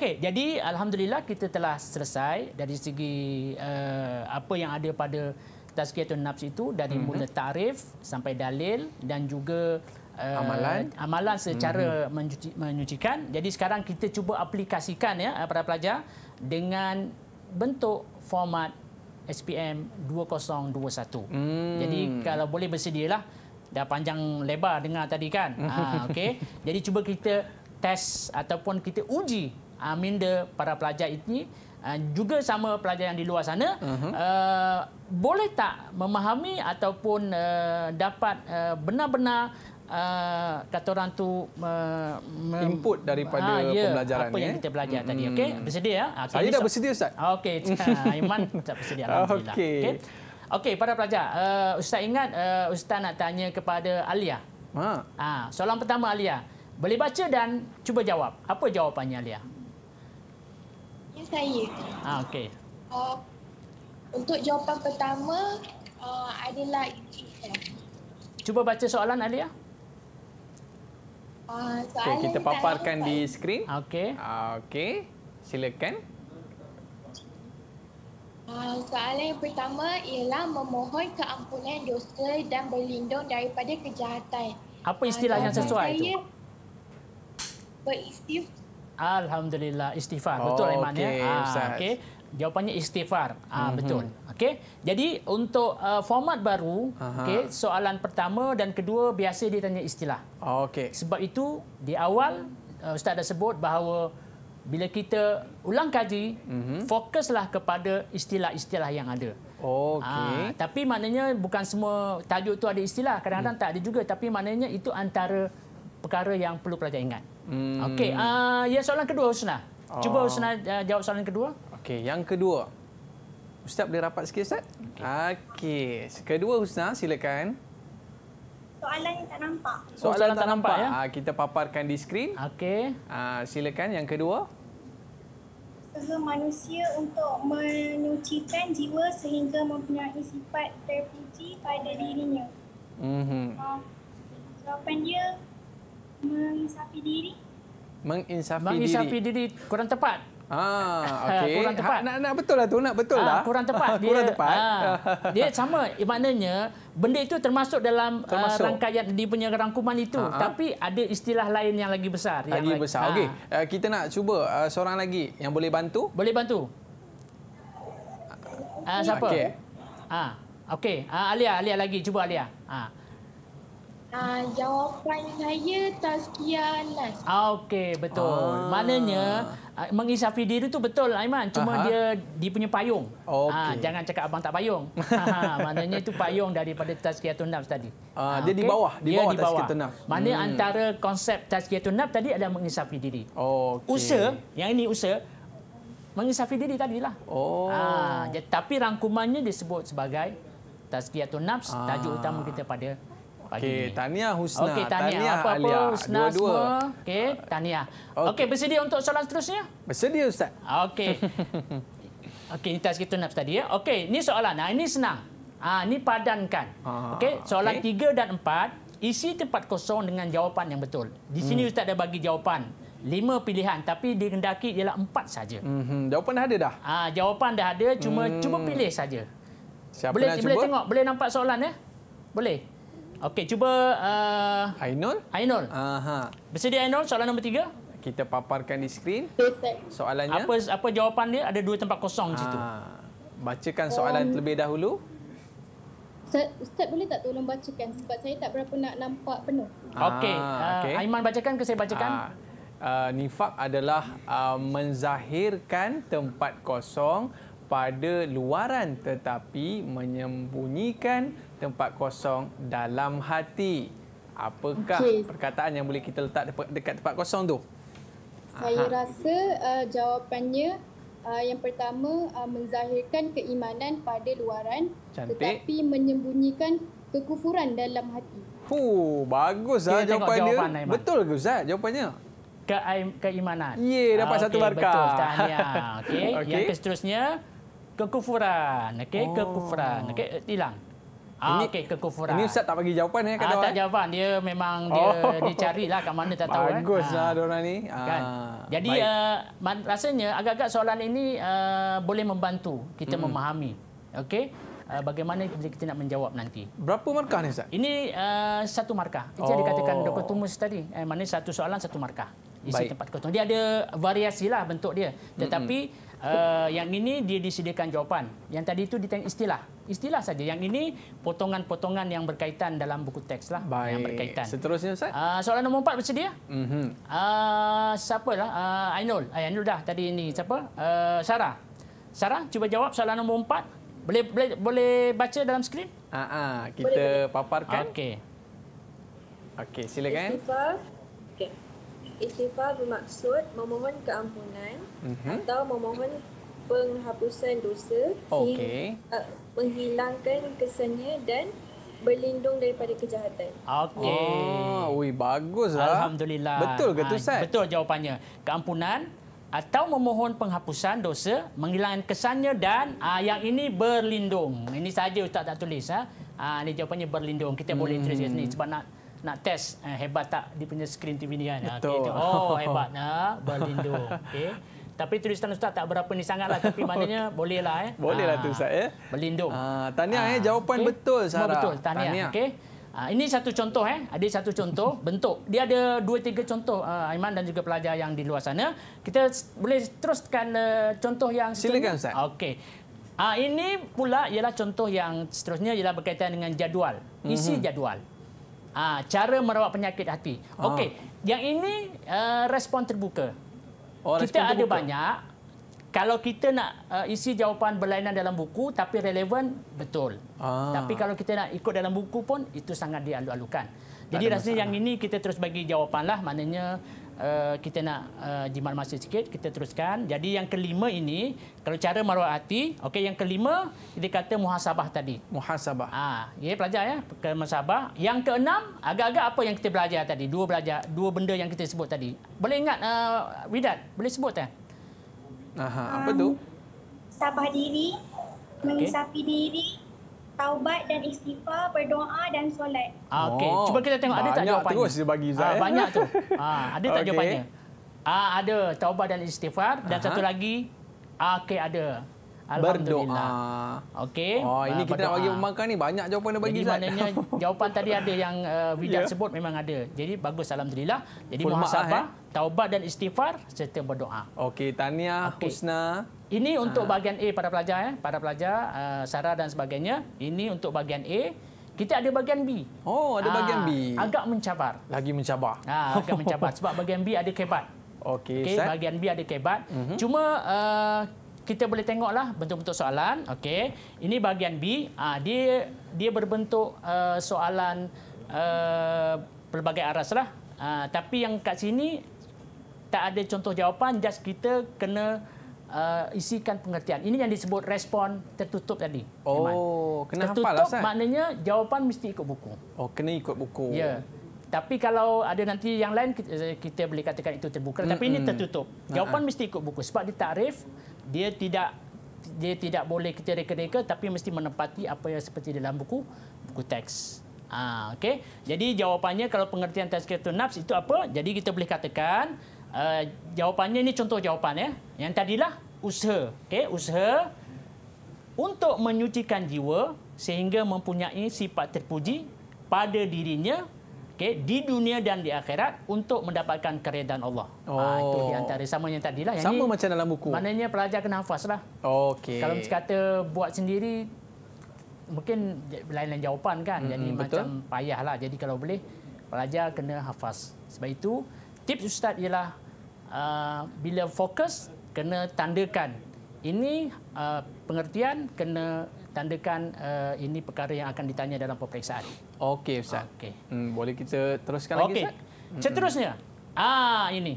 okey jadi alhamdulillah kita telah selesai dari segi uh, apa yang ada pada tazkiyatun nafs itu dari mm-hmm. mula tarif sampai dalil dan juga amalan uh, amalan secara hmm. mencuci, menyucikan. Jadi sekarang kita cuba aplikasikan ya eh, para pelajar dengan bentuk format SPM 2021. Hmm. Jadi kalau boleh bersedialah dah panjang lebar dengar tadi kan. Ha okey. Jadi cuba kita tes ataupun kita uji uh, minda para pelajar ini uh, juga sama pelajar yang di luar sana uh -huh. uh, boleh tak memahami ataupun uh, dapat benar-benar uh, Ah, kata orang tu uh, input daripada ha, ya, pembelajaran apa ni, yang eh? kita belajar tadi hmm. okey bersedia ya okay, ah, saya ini, dah bersedia ustaz okey Aiman tak bersedia alhamdulillah okey okey okay, para pelajar uh, ustaz ingat uh, ustaz nak tanya kepada Alia ha. Ha, soalan pertama Alia boleh baca dan cuba jawab apa jawapannya Alia ya saya ha, okey uh, untuk jawapan pertama uh, adalah Cuba baca soalan Alia. Uh, Ah, soalan okay, kita paparkan di skrin. Okey. Okey. Silakan. Ah, soalan yang pertama ialah memohon keampunan dosa dan berlindung daripada kejahatan. Apa istilah uh, yang sesuai itu? Beristif. Alhamdulillah istighfar. Oh, Betul okay, maknanya. Ah, okey. Jawapannya istighfar. Ah ha, betul. Okay, Jadi untuk uh, format baru, okey, soalan pertama dan kedua biasa dia tanya istilah. Oh, okey. Sebab itu di awal uh, ustaz dah sebut bahawa bila kita ulang kaji, uh-huh. fokuslah kepada istilah-istilah yang ada. Okay. Ha, ah, tapi maknanya bukan semua tajuk tu ada istilah, kadang-kadang hmm. tak ada juga tapi maknanya itu antara perkara yang perlu pelajar ingat. Hmm. Okey. Uh, ya soalan kedua Husna. Cuba oh. Husna uh, jawab soalan kedua. Okey, yang kedua. Ustaz boleh rapat sikit Ustaz? Okey. Okay. Kedua Husna, silakan. Soalan yang tak nampak. Soalan, Soalan tak, tak nampak, nampak ya. Ha, kita paparkan di skrin. Okey. Ha, silakan yang kedua. Usaha manusia untuk menyucikan jiwa sehingga mempunyai sifat terpuji pada dirinya. Mm-hmm. Uh, jawapan dia menginsafi diri. Menginsafi, menginsafi diri. diri. Kurang tepat. Ah, okay. kurang ha, tepat. Ha, nak, nak betul lah tu, nak betul ah, lah. Ha, kurang tepat. Dia, kurang tepat. Ha, dia sama, maknanya benda itu termasuk dalam ah, termasuk. Uh, rangkaian dia punya rangkuman itu. Ha, ha. Tapi ada istilah lain yang lagi besar. Lagi, yang lagi besar, ha. okey. Uh, kita nak cuba uh, seorang lagi yang boleh bantu. Boleh bantu. Uh, siapa? Okey. Ha. Okey, uh, Alia, Alia lagi. Cuba Alia. Ha. Ah, jawapan saya Tazkiah lah. Nas. Okey, betul. Oh. Maknanya uh, ah, mengisafi diri tu betul Aiman, cuma Aha. dia dia punya payung. Okay. Ha, jangan cakap abang tak payung. maknanya itu payung daripada Tazkiah Tunaf tadi. Uh, ha, dia di bawah, di bawah Tazkiah Tunaf. Maknanya hmm. antara konsep Tazkiah Tunaf tadi adalah mengisafi diri. Okay. Usaha, yang ini usaha mengisafi diri tadilah. Oh. Ah, ha, tapi rangkumannya disebut sebagai tazkiyatun nafs, ah. tajuk utama kita pada pagi okay, ni. Tahniah Husna. Okay, tahniah. tahniah apa -apa, Husna dua, -dua. Okey, Tania. Okey, okay, bersedia untuk soalan seterusnya? Bersedia, Ustaz. Okey. Okey, kita sikit tadi. Ya. Okey, ini soalan. Nah, ini senang. Ah, ha, ini padankan. Ah, okey, soalan okay. tiga dan empat. Isi tempat kosong dengan jawapan yang betul. Di sini hmm. Ustaz dah bagi jawapan. Lima pilihan tapi dikendaki ialah empat saja. Hmm, jawapan dah ada dah? Ha, jawapan dah ada, cuma hmm. cuba pilih saja. Siapa boleh, nak boleh cuba? Boleh tengok, boleh nampak soalan ya? Boleh? Okey, cuba uh, Ainul. Ainul. Aha. Bersedia Ainul soalan nombor tiga? Kita paparkan di skrin. Soalannya. Apa apa jawapan dia? Ada dua tempat kosong di situ. Ah. Bacakan soalan um, terlebih dahulu. Ustaz boleh tak tolong bacakan sebab saya tak berapa nak nampak penuh. Ah, okey. Uh, okay. Aiman bacakan ke saya bacakan? Ah, uh, nifak adalah uh, menzahirkan tempat kosong pada luaran tetapi menyembunyikan tempat kosong dalam hati. Apakah okay. perkataan yang boleh kita letak dekat tempat kosong tu? Saya Aha. rasa uh, jawapannya uh, yang pertama uh, menzahirkan keimanan pada luaran Cantik. tetapi menyembunyikan kekufuran dalam hati. Fuh, bagus ah jawapan dia. Betul ke Ustaz jawapannya? Ke keimanan. Ye, yeah, dapat uh, satu okay, markah. Betul, tahniah. Okay. okay. Yang seterusnya, kekufuran. Okay, oh. kekufuran. Okay, hilang. Ah, ini okay, kekufuran. Ini Ustaz tak bagi jawapan ya eh, kata. Ah, tak eh? jawapan. Dia memang dia oh. dia carilah kat mana tak tahu. Eh. Baguslah kan? Ah. dona ni. Kan? Ah, Jadi uh, rasanya agak-agak soalan ini uh, boleh membantu kita hmm. memahami. Okey. Bagaimana kita nak menjawab nanti? Berapa markah ni, Ustaz? Ini uh, satu markah. Itu oh. yang dikatakan oh. Dr. Tumus tadi. Eh, mana satu soalan satu markah. Di tempat kosong. Dia ada variasi lah bentuk dia. Hmm, hmm. Tetapi mm Uh, yang ini dia disediakan jawapan. Yang tadi itu ditanya istilah. Istilah saja. Yang ini potongan-potongan yang berkaitan dalam buku teks lah. Baik. Yang berkaitan. Seterusnya, Ustaz. Uh, soalan nombor empat bersedia. Mm -hmm. uh, siapa lah? Uh, Ainul. Uh, Ainul dah tadi ini. Siapa? Uh, Sarah. Sarah, cuba jawab soalan nombor empat. Boleh, boleh, boleh baca dalam skrin? Uh -huh. Kita boleh, paparkan. Okey. Okey, silakan. Istighfar. Okay. Istighfar bermaksud memohon keampunan mm-hmm. atau memohon penghapusan dosa okay. sehingga uh, menghilangkan kesannya dan berlindung daripada kejahatan. Okey. Oh, ui baguslah. Alhamdulillah. Betul ke ah, tu Ustaz? betul jawapannya. Keampunan atau memohon penghapusan dosa, menghilangkan kesannya dan ha, yang ini berlindung. Ini saja Ustaz tak tulis ha. ha ini jawapannya berlindung. Kita hmm. boleh tulis sini sebab nak nak test eh, hebat tak di punya skrin TV ni kan. Betul. Okay, oh, hebat. nak berlindung. Okey. Tapi tulisan Ustaz tak berapa ni sangat lah. Tapi maknanya oh, boleh lah. Eh. Boleh lah tu ah, Ustaz. Eh. Melindung. Aa, ah, tahniah Aa, ah, eh. Jawapan okay. betul Sarah. Semua betul. Tahniah. tahniah. Okay. Aa, ini satu contoh. Eh. Ada satu contoh bentuk. Dia ada dua tiga contoh uh, Aiman dan juga pelajar yang di luar sana. Kita boleh teruskan uh, contoh yang... Silakan Ustaz. Okey. Ah ini pula ialah contoh yang seterusnya ialah berkaitan dengan jadual, isi mhm. jadual. Ah cara merawat penyakit hati. Okey, yang ini uh, respon terbuka. Oh, kita ada buku. banyak. Kalau kita nak uh, isi jawapan berlainan dalam buku tapi relevan, betul. Ah. Tapi kalau kita nak ikut dalam buku pun, itu sangat dialu-alukan. Jadi rasanya yang ini kita terus bagi jawapanlah, lah. Maknanya Uh, kita nak uh, jimat masa sikit kita teruskan jadi yang kelima ini kalau cara maruah hati okey yang kelima kita kata muhasabah tadi muhasabah ha ya pelajar ya ke muhasabah yang keenam agak-agak apa yang kita belajar tadi dua belajar dua benda yang kita sebut tadi boleh ingat uh, Widat boleh sebut tak eh? aha ah, apa um, tu sabah diri okay. mengisapi diri taubat dan istighfar, berdoa dan solat. Ah, Okey, oh, cuba kita tengok ada banyak tak jawapannya. Banyak terus dia bagi Zai. Ah, eh. banyak tu. Ah, ada tak okay. jawapannya? Ah, ada, taubat dan istighfar. Dan Aha. satu lagi, ah, okay, ada. Berdoa. Okey. Oh, ini ah, kita berdoa. nak bagi pemangkar ni banyak jawapan dia bagi. Jadi maknanya jawapan tadi ada yang uh, eh, Widat yeah. sebut memang ada. Jadi bagus alhamdulillah. Jadi muhasabah, eh. taubat dan istighfar serta berdoa. Okey, tahniah okay. Husna ini ah. untuk bahagian A para pelajar. Eh. Pada pelajar, uh, Sarah dan sebagainya. Ini untuk bahagian A. Kita ada bahagian B. Oh, ada bahagian ah, B. Agak mencabar. Lagi mencabar. Ha, agak mencabar. Sebab bahagian B ada kebat. Okey, okay, Ustaz. Bahagian B ada kebat. Uh mhm. -huh. Cuma uh, kita boleh tengoklah bentuk-bentuk soalan. Okey, Ini bahagian B. Uh, dia dia berbentuk uh, soalan uh, pelbagai aras. Lah. Uh, tapi yang kat sini tak ada contoh jawapan. Just kita kena uh, isikan pengertian. Ini yang disebut respon tertutup tadi. Oh, kena tertutup hafal lah, Ustaz. maknanya jawapan mesti ikut buku. Oh, kena ikut buku. Ya. Tapi kalau ada nanti yang lain, kita, eh, kita boleh katakan itu terbuka. Mm-hmm. Tapi ini tertutup. Jawapan uh-huh. mesti ikut buku. Sebab dia takrif, dia tidak dia tidak boleh kita reka-reka tapi mesti menepati apa yang seperti dalam buku buku teks. Ah, ha, okay. Jadi jawapannya kalau pengertian tazkiyatun nafs itu apa? Jadi kita boleh katakan Eh, jawapannya ini contoh jawapan ya. Yang tadilah usaha. Okey, usaha untuk menyucikan jiwa sehingga mempunyai sifat terpuji pada dirinya okey di dunia dan di akhirat untuk mendapatkan keredaan Allah. Oh. Ha, itu di oh. antara sama yang tadilah yang sama ini, macam dalam buku. Maknanya pelajar kena hafazlah. Okey. Kalau kata buat sendiri mungkin lain-lain jawapan kan. Mm-hmm, Jadi betul. macam payahlah. Jadi kalau boleh pelajar kena hafaz. Sebab itu tips ustaz ialah uh, bila fokus kena tandakan ini uh, pengertian kena tandakan uh, ini perkara yang akan ditanya dalam peperiksaan. Okey ustaz. Okey. Hmm, boleh kita teruskan okay. lagi ustaz? Hmm. Seterusnya. Mm-hmm. Ah ini.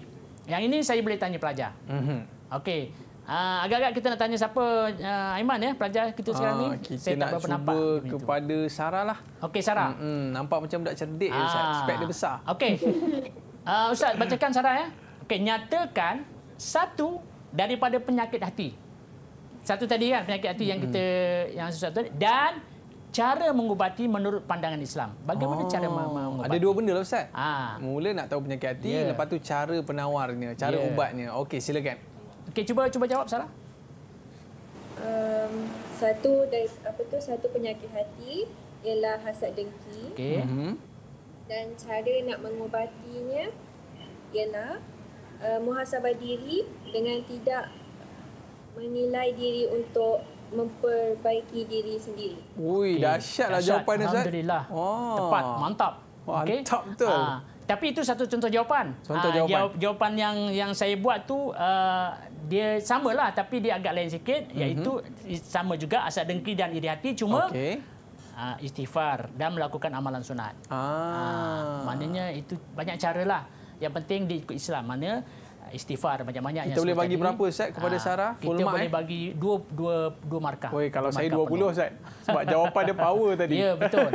Yang ini saya boleh tanya pelajar. Mhm. Okey. Uh, agak-agak kita nak tanya siapa uh, Aiman ya pelajar kita ah, sekarang uh, ni. Kita saya nak tak cuba nampak. kepada Sarah lah. Okey Sarah. Hmm, hmm nampak macam tak cerdik uh. Ustaz. Ah. Spek dia besar. Okey. Uh, Ustaz, bacakan Sarah eh. ya. Okay, nyatakan satu daripada penyakit hati. Satu tadi kan penyakit hati yang kita hmm. yang susah tadi dan cara mengubati menurut pandangan Islam. Bagaimana oh, cara mengubati? Ada dua benda lah Ustaz. Ha. Mula nak tahu penyakit hati, yeah. lepas tu cara penawarnya, cara yeah. ubatnya. Okey, silakan. Okey, cuba cuba jawab Sarah. Um, satu dari apa tu satu penyakit hati ialah hasad dengki. Okey. Mm-hmm dan cara nak mengobatinya ialah uh, muhasabah diri dengan tidak menilai diri untuk memperbaiki diri sendiri. Ui, okay. dahsyatlah dahsyat. jawapan dia, Ustaz. Alhamdulillah. Oh. Tepat, mantap. Okay. Mantap betul. Uh, tapi itu satu contoh jawapan. Contoh uh, jawapan. Jawapan yang yang saya buat tu uh, dia samalah tapi dia agak lain sikit mhm. iaitu mm-hmm. sama juga asal dengki dan iri hati cuma okay uh, istighfar dan melakukan amalan sunat. Ah. Uh, maknanya itu banyak caralah. Yang penting diikut Islam. Mana ah, istighfar banyak-banyak. Kita boleh bagi berapa set kepada ha, Sarah? Full kita mark, boleh eh? bagi dua, dua, dua markah. Oi, kalau dua saya dua puluh, set. Sebab jawapan dia power tadi. Ya, betul.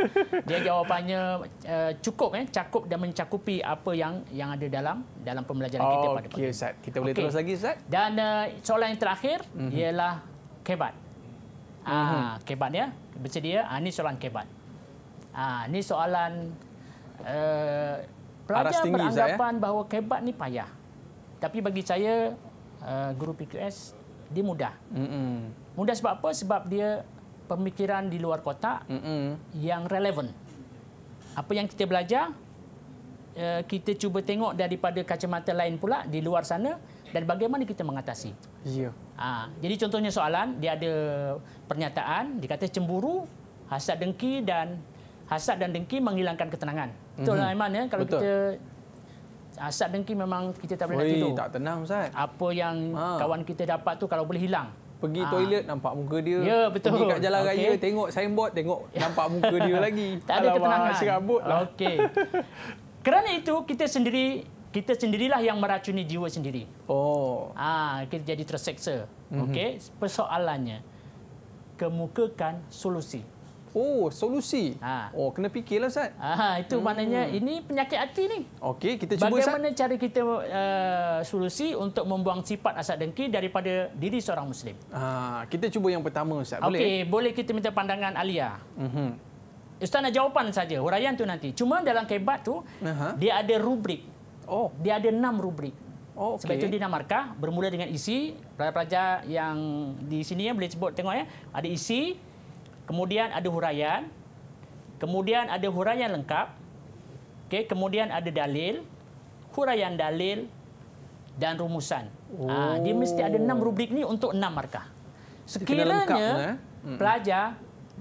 Dia jawapannya uh, cukup, eh, cakup dan mencakupi apa yang yang ada dalam dalam pembelajaran oh, kita pada okay, pagi. Okey, Kita boleh okay. terus lagi, set. Dan uh, soalan yang terakhir mm-hmm. ialah kebat. Ah, kebat ya. Bersedia? Ah, ini soalan kebat. Ah, ini soalan uh, pelajar tinggi, ya? beranggapan saya. bahawa kebat ni payah. Tapi bagi saya uh, guru PQS dia mudah. Mm-mm. Mudah sebab apa? Sebab dia pemikiran di luar kotak Mm-mm. yang relevan. Apa yang kita belajar eh, kita cuba tengok daripada kacamata lain pula di luar sana dan bagaimana kita mengatasi. Ya. Ha, jadi contohnya soalan, dia ada pernyataan, dia kata cemburu, hasad dengki dan hasad dan dengki menghilangkan ketenangan. Betul mm -hmm. Aiman ya, kalau Betul. kita hasad dengki memang kita tak boleh Oi, nak tidur. Tak tenang Ustaz. Apa yang ha. kawan kita dapat tu kalau boleh hilang. Pergi ha. toilet, nampak muka dia. Ya, betul. Pergi kat jalan okay. raya, tengok signboard, tengok nampak muka dia lagi. Tak ada Alamak, ketenangan. Alamak, serabut lah. Okay. Kerana itu, kita sendiri kita sendirilah yang meracuni jiwa sendiri. Oh. ha, kita jadi terseksa. Mm-hmm. Okey, persoalannya kemukakan solusi. Oh, solusi. Ha. Oh, kena fikirlah Ustaz. Ha, itu hmm. maknanya ini penyakit hati ni. Okey, kita cuba Bagaimana Ustaz. Bagaimana cara kita uh, solusi untuk membuang sifat asat dengki daripada diri seorang muslim? Ha, kita cuba yang pertama Ustaz, boleh? Okey, boleh kita minta pandangan Alia. Mhm. Ustaz nak jawapan saja, huraian tu nanti. Cuma dalam kebat tu, Aha. dia ada rubrik. Oh. Dia ada enam rubrik. Oh, okay. Sebab itu dia nak markah bermula dengan isi. Pelajar-pelajar yang di sini ya, boleh sebut tengok ya. Ada isi, kemudian ada huraian, kemudian ada huraian lengkap, okay, kemudian ada dalil, huraian dalil dan rumusan. Oh. Ha, dia mesti ada enam oh. rubrik ni untuk enam markah. Sekiranya lengkap, eh? pelajar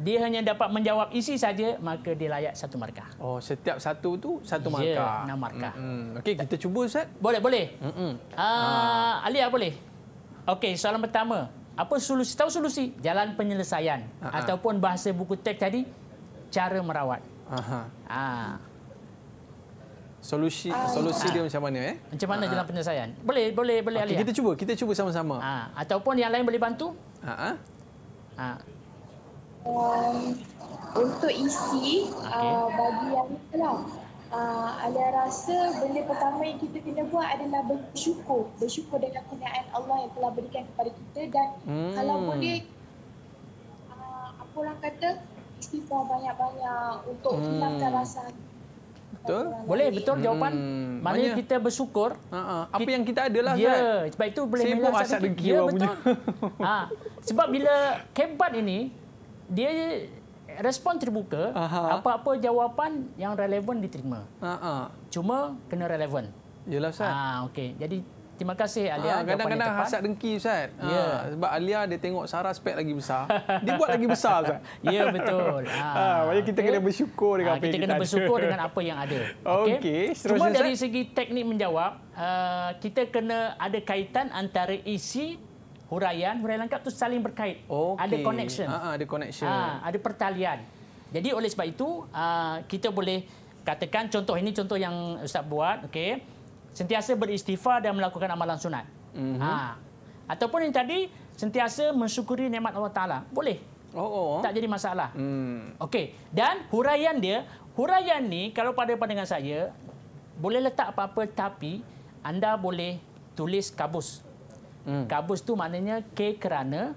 dia hanya dapat menjawab isi saja maka dia layak satu markah. Oh setiap satu tu satu ya, markah. Ya, enam markah. Mm -hmm. Okey kita cuba Ustaz. Boleh boleh. Mm -hmm. uh, ah Alia boleh. Okey soalan pertama, apa solusi tahu solusi jalan penyelesaian uh -huh. ataupun bahasa buku teks tadi cara merawat. Aha. Uh -huh. Ah. Solusi ah. solusi ya. dia macam mana eh? Macam mana uh -huh. jalan penyelesaian? Boleh boleh boleh okay, Alia. Kita cuba, kita cuba sama-sama. Ah -sama. uh, ataupun yang lain boleh bantu? Ha. Uh ah. -huh um, untuk isi okay. uh, bagi yang itulah. Uh, alia rasa benda pertama yang kita kena buat adalah bersyukur. Bersyukur dengan kurniaan Allah yang telah berikan kepada kita dan hmm. kalau boleh uh, apa orang kata istighfar banyak-banyak untuk hmm. hilangkan rasa Betul. Boleh betul jawapan. Hmm. Mana kita bersyukur uh-huh. apa kita, yang kita ada lah. Ya, sebab itu boleh melihat ya, ha, sebab bila kebat ini dia respon terbuka apa-apa jawapan yang relevan diterima. Aha. Cuma kena relevan. Yalah Ustaz. Ha okey. Jadi terima kasih ah, Alia. Ha, kadang-kadang hasad dengki Ustaz. Ha, yeah. Ya. sebab Alia dia tengok Sarah spek lagi besar. dia buat lagi besar Ustaz. ya yeah, betul. Ha. ha okay. kita kena bersyukur dengan ha, apa kita yang kita kena bersyukur ada. dengan apa yang ada. Okey. Okay. Cuma dari segi teknik menjawab, uh, kita kena ada kaitan antara isi huraian, huraian lengkap tu saling berkait. Okay. Ah, ada connection. Ha, ah, ada connection. Ha, ada pertalian. Jadi oleh sebab itu, ah, kita boleh katakan contoh ini contoh yang Ustaz buat. Okay. Sentiasa beristighfar dan melakukan amalan sunat. Mm -hmm. ha. Ataupun yang tadi, sentiasa mensyukuri nikmat Allah Ta'ala. Boleh. Oh, oh. Tak jadi masalah. Mm. Okay. Dan huraian dia, huraian ni kalau pada pandangan saya, boleh letak apa-apa tapi anda boleh tulis kabus Hmm. Kabus tu maknanya K kerana,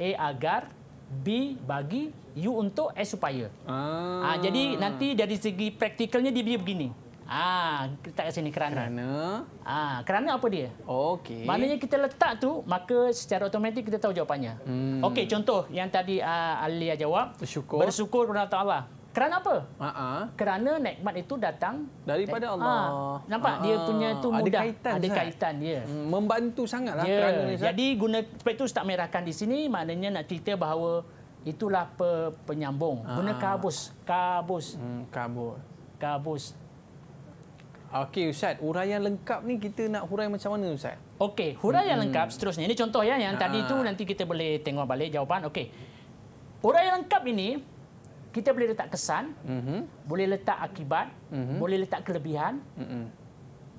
A agar, B bagi, U untuk, S supaya. Ah. Ha, jadi nanti dari segi praktikalnya dia begini. Ah, ha, letak kat sini kerana. Kerana. Ah, kerana apa dia? Okey. Maknanya kita letak tu, maka secara automatik kita tahu jawapannya. Hmm. Okey, contoh yang tadi uh, Alia jawab. Bersyukur. Bersyukur kepada Allah. Kerana apa? Ha-ha. Kerana nikmat itu datang daripada Allah. Ha, nampak Ha-ha. dia ah, punya itu mudah. Ada kaitan, ada kaitan dia. Ya. Hmm, membantu sangatlah yeah. kerana ini. Jadi guna sebab itu Ustaz merahkan di sini maknanya nak cerita bahawa itulah pe, penyambung. Ha-ha. Guna kabus, kabus. Hmm, kabus. Kabus. Okey Ustaz, huraian lengkap ni kita nak hurai macam mana Ustaz? Okey, huraian hmm. lengkap seterusnya. Ini contoh ya yang Ha-ha. tadi itu ah. nanti kita boleh tengok balik jawapan. Okey. Huraian lengkap ini kita boleh letak kesan, mm-hmm. boleh letak akibat, mm-hmm. boleh letak kelebihan mm-hmm.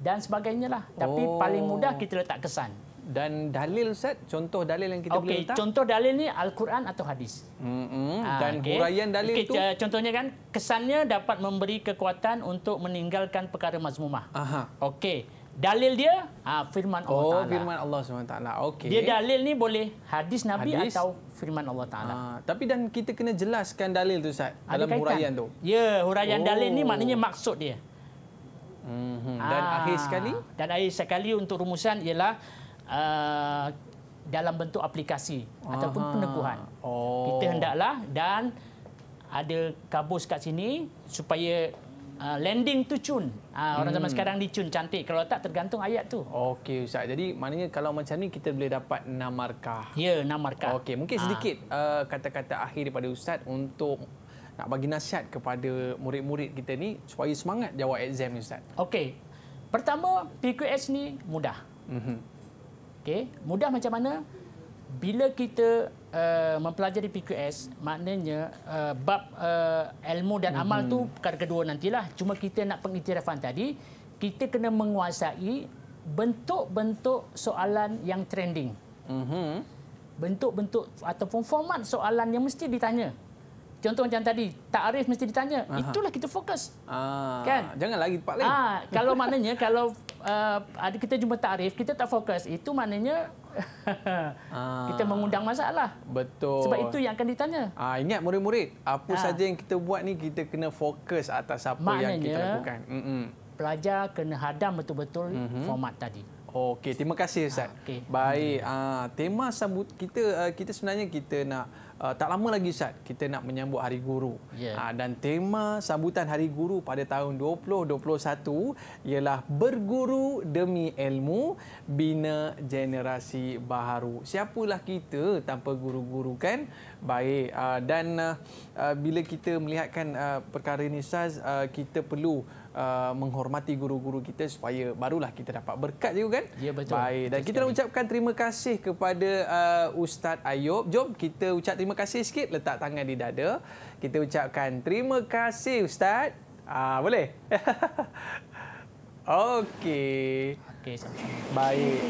dan sebagainya lah. Tapi oh. paling mudah kita letak kesan. Dan dalil set contoh dalil yang kita okay. boleh letak. Contoh dalil ni Al Quran atau hadis. Mm-hmm. Dan okay. huraian dalil okay. tu. Contohnya kan kesannya dapat memberi kekuatan untuk meninggalkan perkara mazmumah. Aha. Okey. Dalil dia ha, firman Allah oh, Ta'ala. Oh, firman Allah SWT. Okey. Dia dalil ni boleh hadis Nabi hadis. atau firman Allah Ta'ala. Ah, tapi dan kita kena jelaskan dalil tu, Ustaz. Ada dalam kaitan. huraian tu. Ya, huraian oh. dalil ni oh. maknanya maksud dia. Mm -hmm. Dan ha. akhir sekali? Dan akhir sekali untuk rumusan ialah uh, dalam bentuk aplikasi Aha. ataupun peneguhan. Oh. Kita hendaklah dan ada kabus kat sini supaya uh, landing tu cun. Uh, ah, orang hmm. zaman sekarang ni cun cantik. Kalau tak tergantung ayat tu. Okey ustaz. Jadi maknanya kalau macam ni kita boleh dapat enam markah. Ya, enam markah. Okey, mungkin ah. sedikit kata-kata uh. uh, akhir daripada ustaz untuk nak bagi nasihat kepada murid-murid kita ni supaya semangat jawab exam ni ustaz. Okey. Pertama, PQS ni mudah. Mhm. Okey, mudah macam mana? Bila kita uh, mempelajari PQS maknanya uh, bab uh, ilmu dan amal mm-hmm. tu perkara kedua nantilah cuma kita nak pengiktirafan tadi kita kena menguasai bentuk-bentuk soalan yang trending mm-hmm. bentuk-bentuk ataupun format soalan yang mesti ditanya Contoh macam tadi, takrif mesti ditanya. Itulah kita fokus. Ah, kan? Jangan lagi tempat lain. Ah, kalau maknanya kalau uh, kita jumpa takrif, kita tak fokus. Itu maknanya Ah. kita mengundang masalah. Betul. Sebab itu yang akan ditanya. Ah, ingat murid-murid, apa ah. saja yang kita buat ni kita kena fokus atas apa Maknanya, yang kita lakukan. Mm -mm. Pelajar kena hadam betul-betul mm -hmm. format tadi. Okey, terima kasih Ustaz. Ah, okay. Baik, mm -hmm. tema sambut kita ah, kita sebenarnya kita nak uh, tak lama lagi Ustaz, kita nak menyambut Hari Guru. Yeah. Uh, dan tema sambutan Hari Guru pada tahun 2021 ialah Berguru Demi Ilmu Bina Generasi Baharu. Siapalah kita tanpa guru-guru kan? Baik. Uh, dan uh, uh, bila kita melihatkan uh, perkara ini Ustaz, uh, kita perlu uh, menghormati guru-guru kita supaya barulah kita dapat berkat juga kan. Ya betul. Baik dan kita nak ucapkan terima kasih kepada uh, Ustaz Ayub. Jom kita ucap terima kasih sikit letak tangan di dada. Kita ucapkan terima kasih Ustaz. uh, boleh. Okey. Okey. Baik.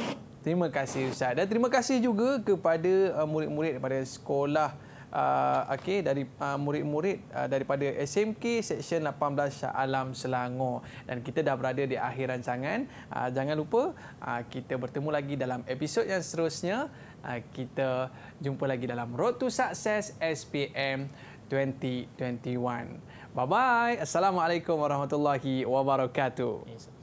Terima kasih Ustaz dan terima kasih juga kepada uh, murid-murid daripada sekolah uh, okey dari uh, murid-murid uh, daripada SMK Seksyen 18 Shah Alam Selangor dan kita dah berada di akhir rancangan uh, jangan lupa uh, kita bertemu lagi dalam episod yang seterusnya uh, kita jumpa lagi dalam Road to Success SPM 2021 bye bye assalamualaikum warahmatullahi wabarakatuh yes.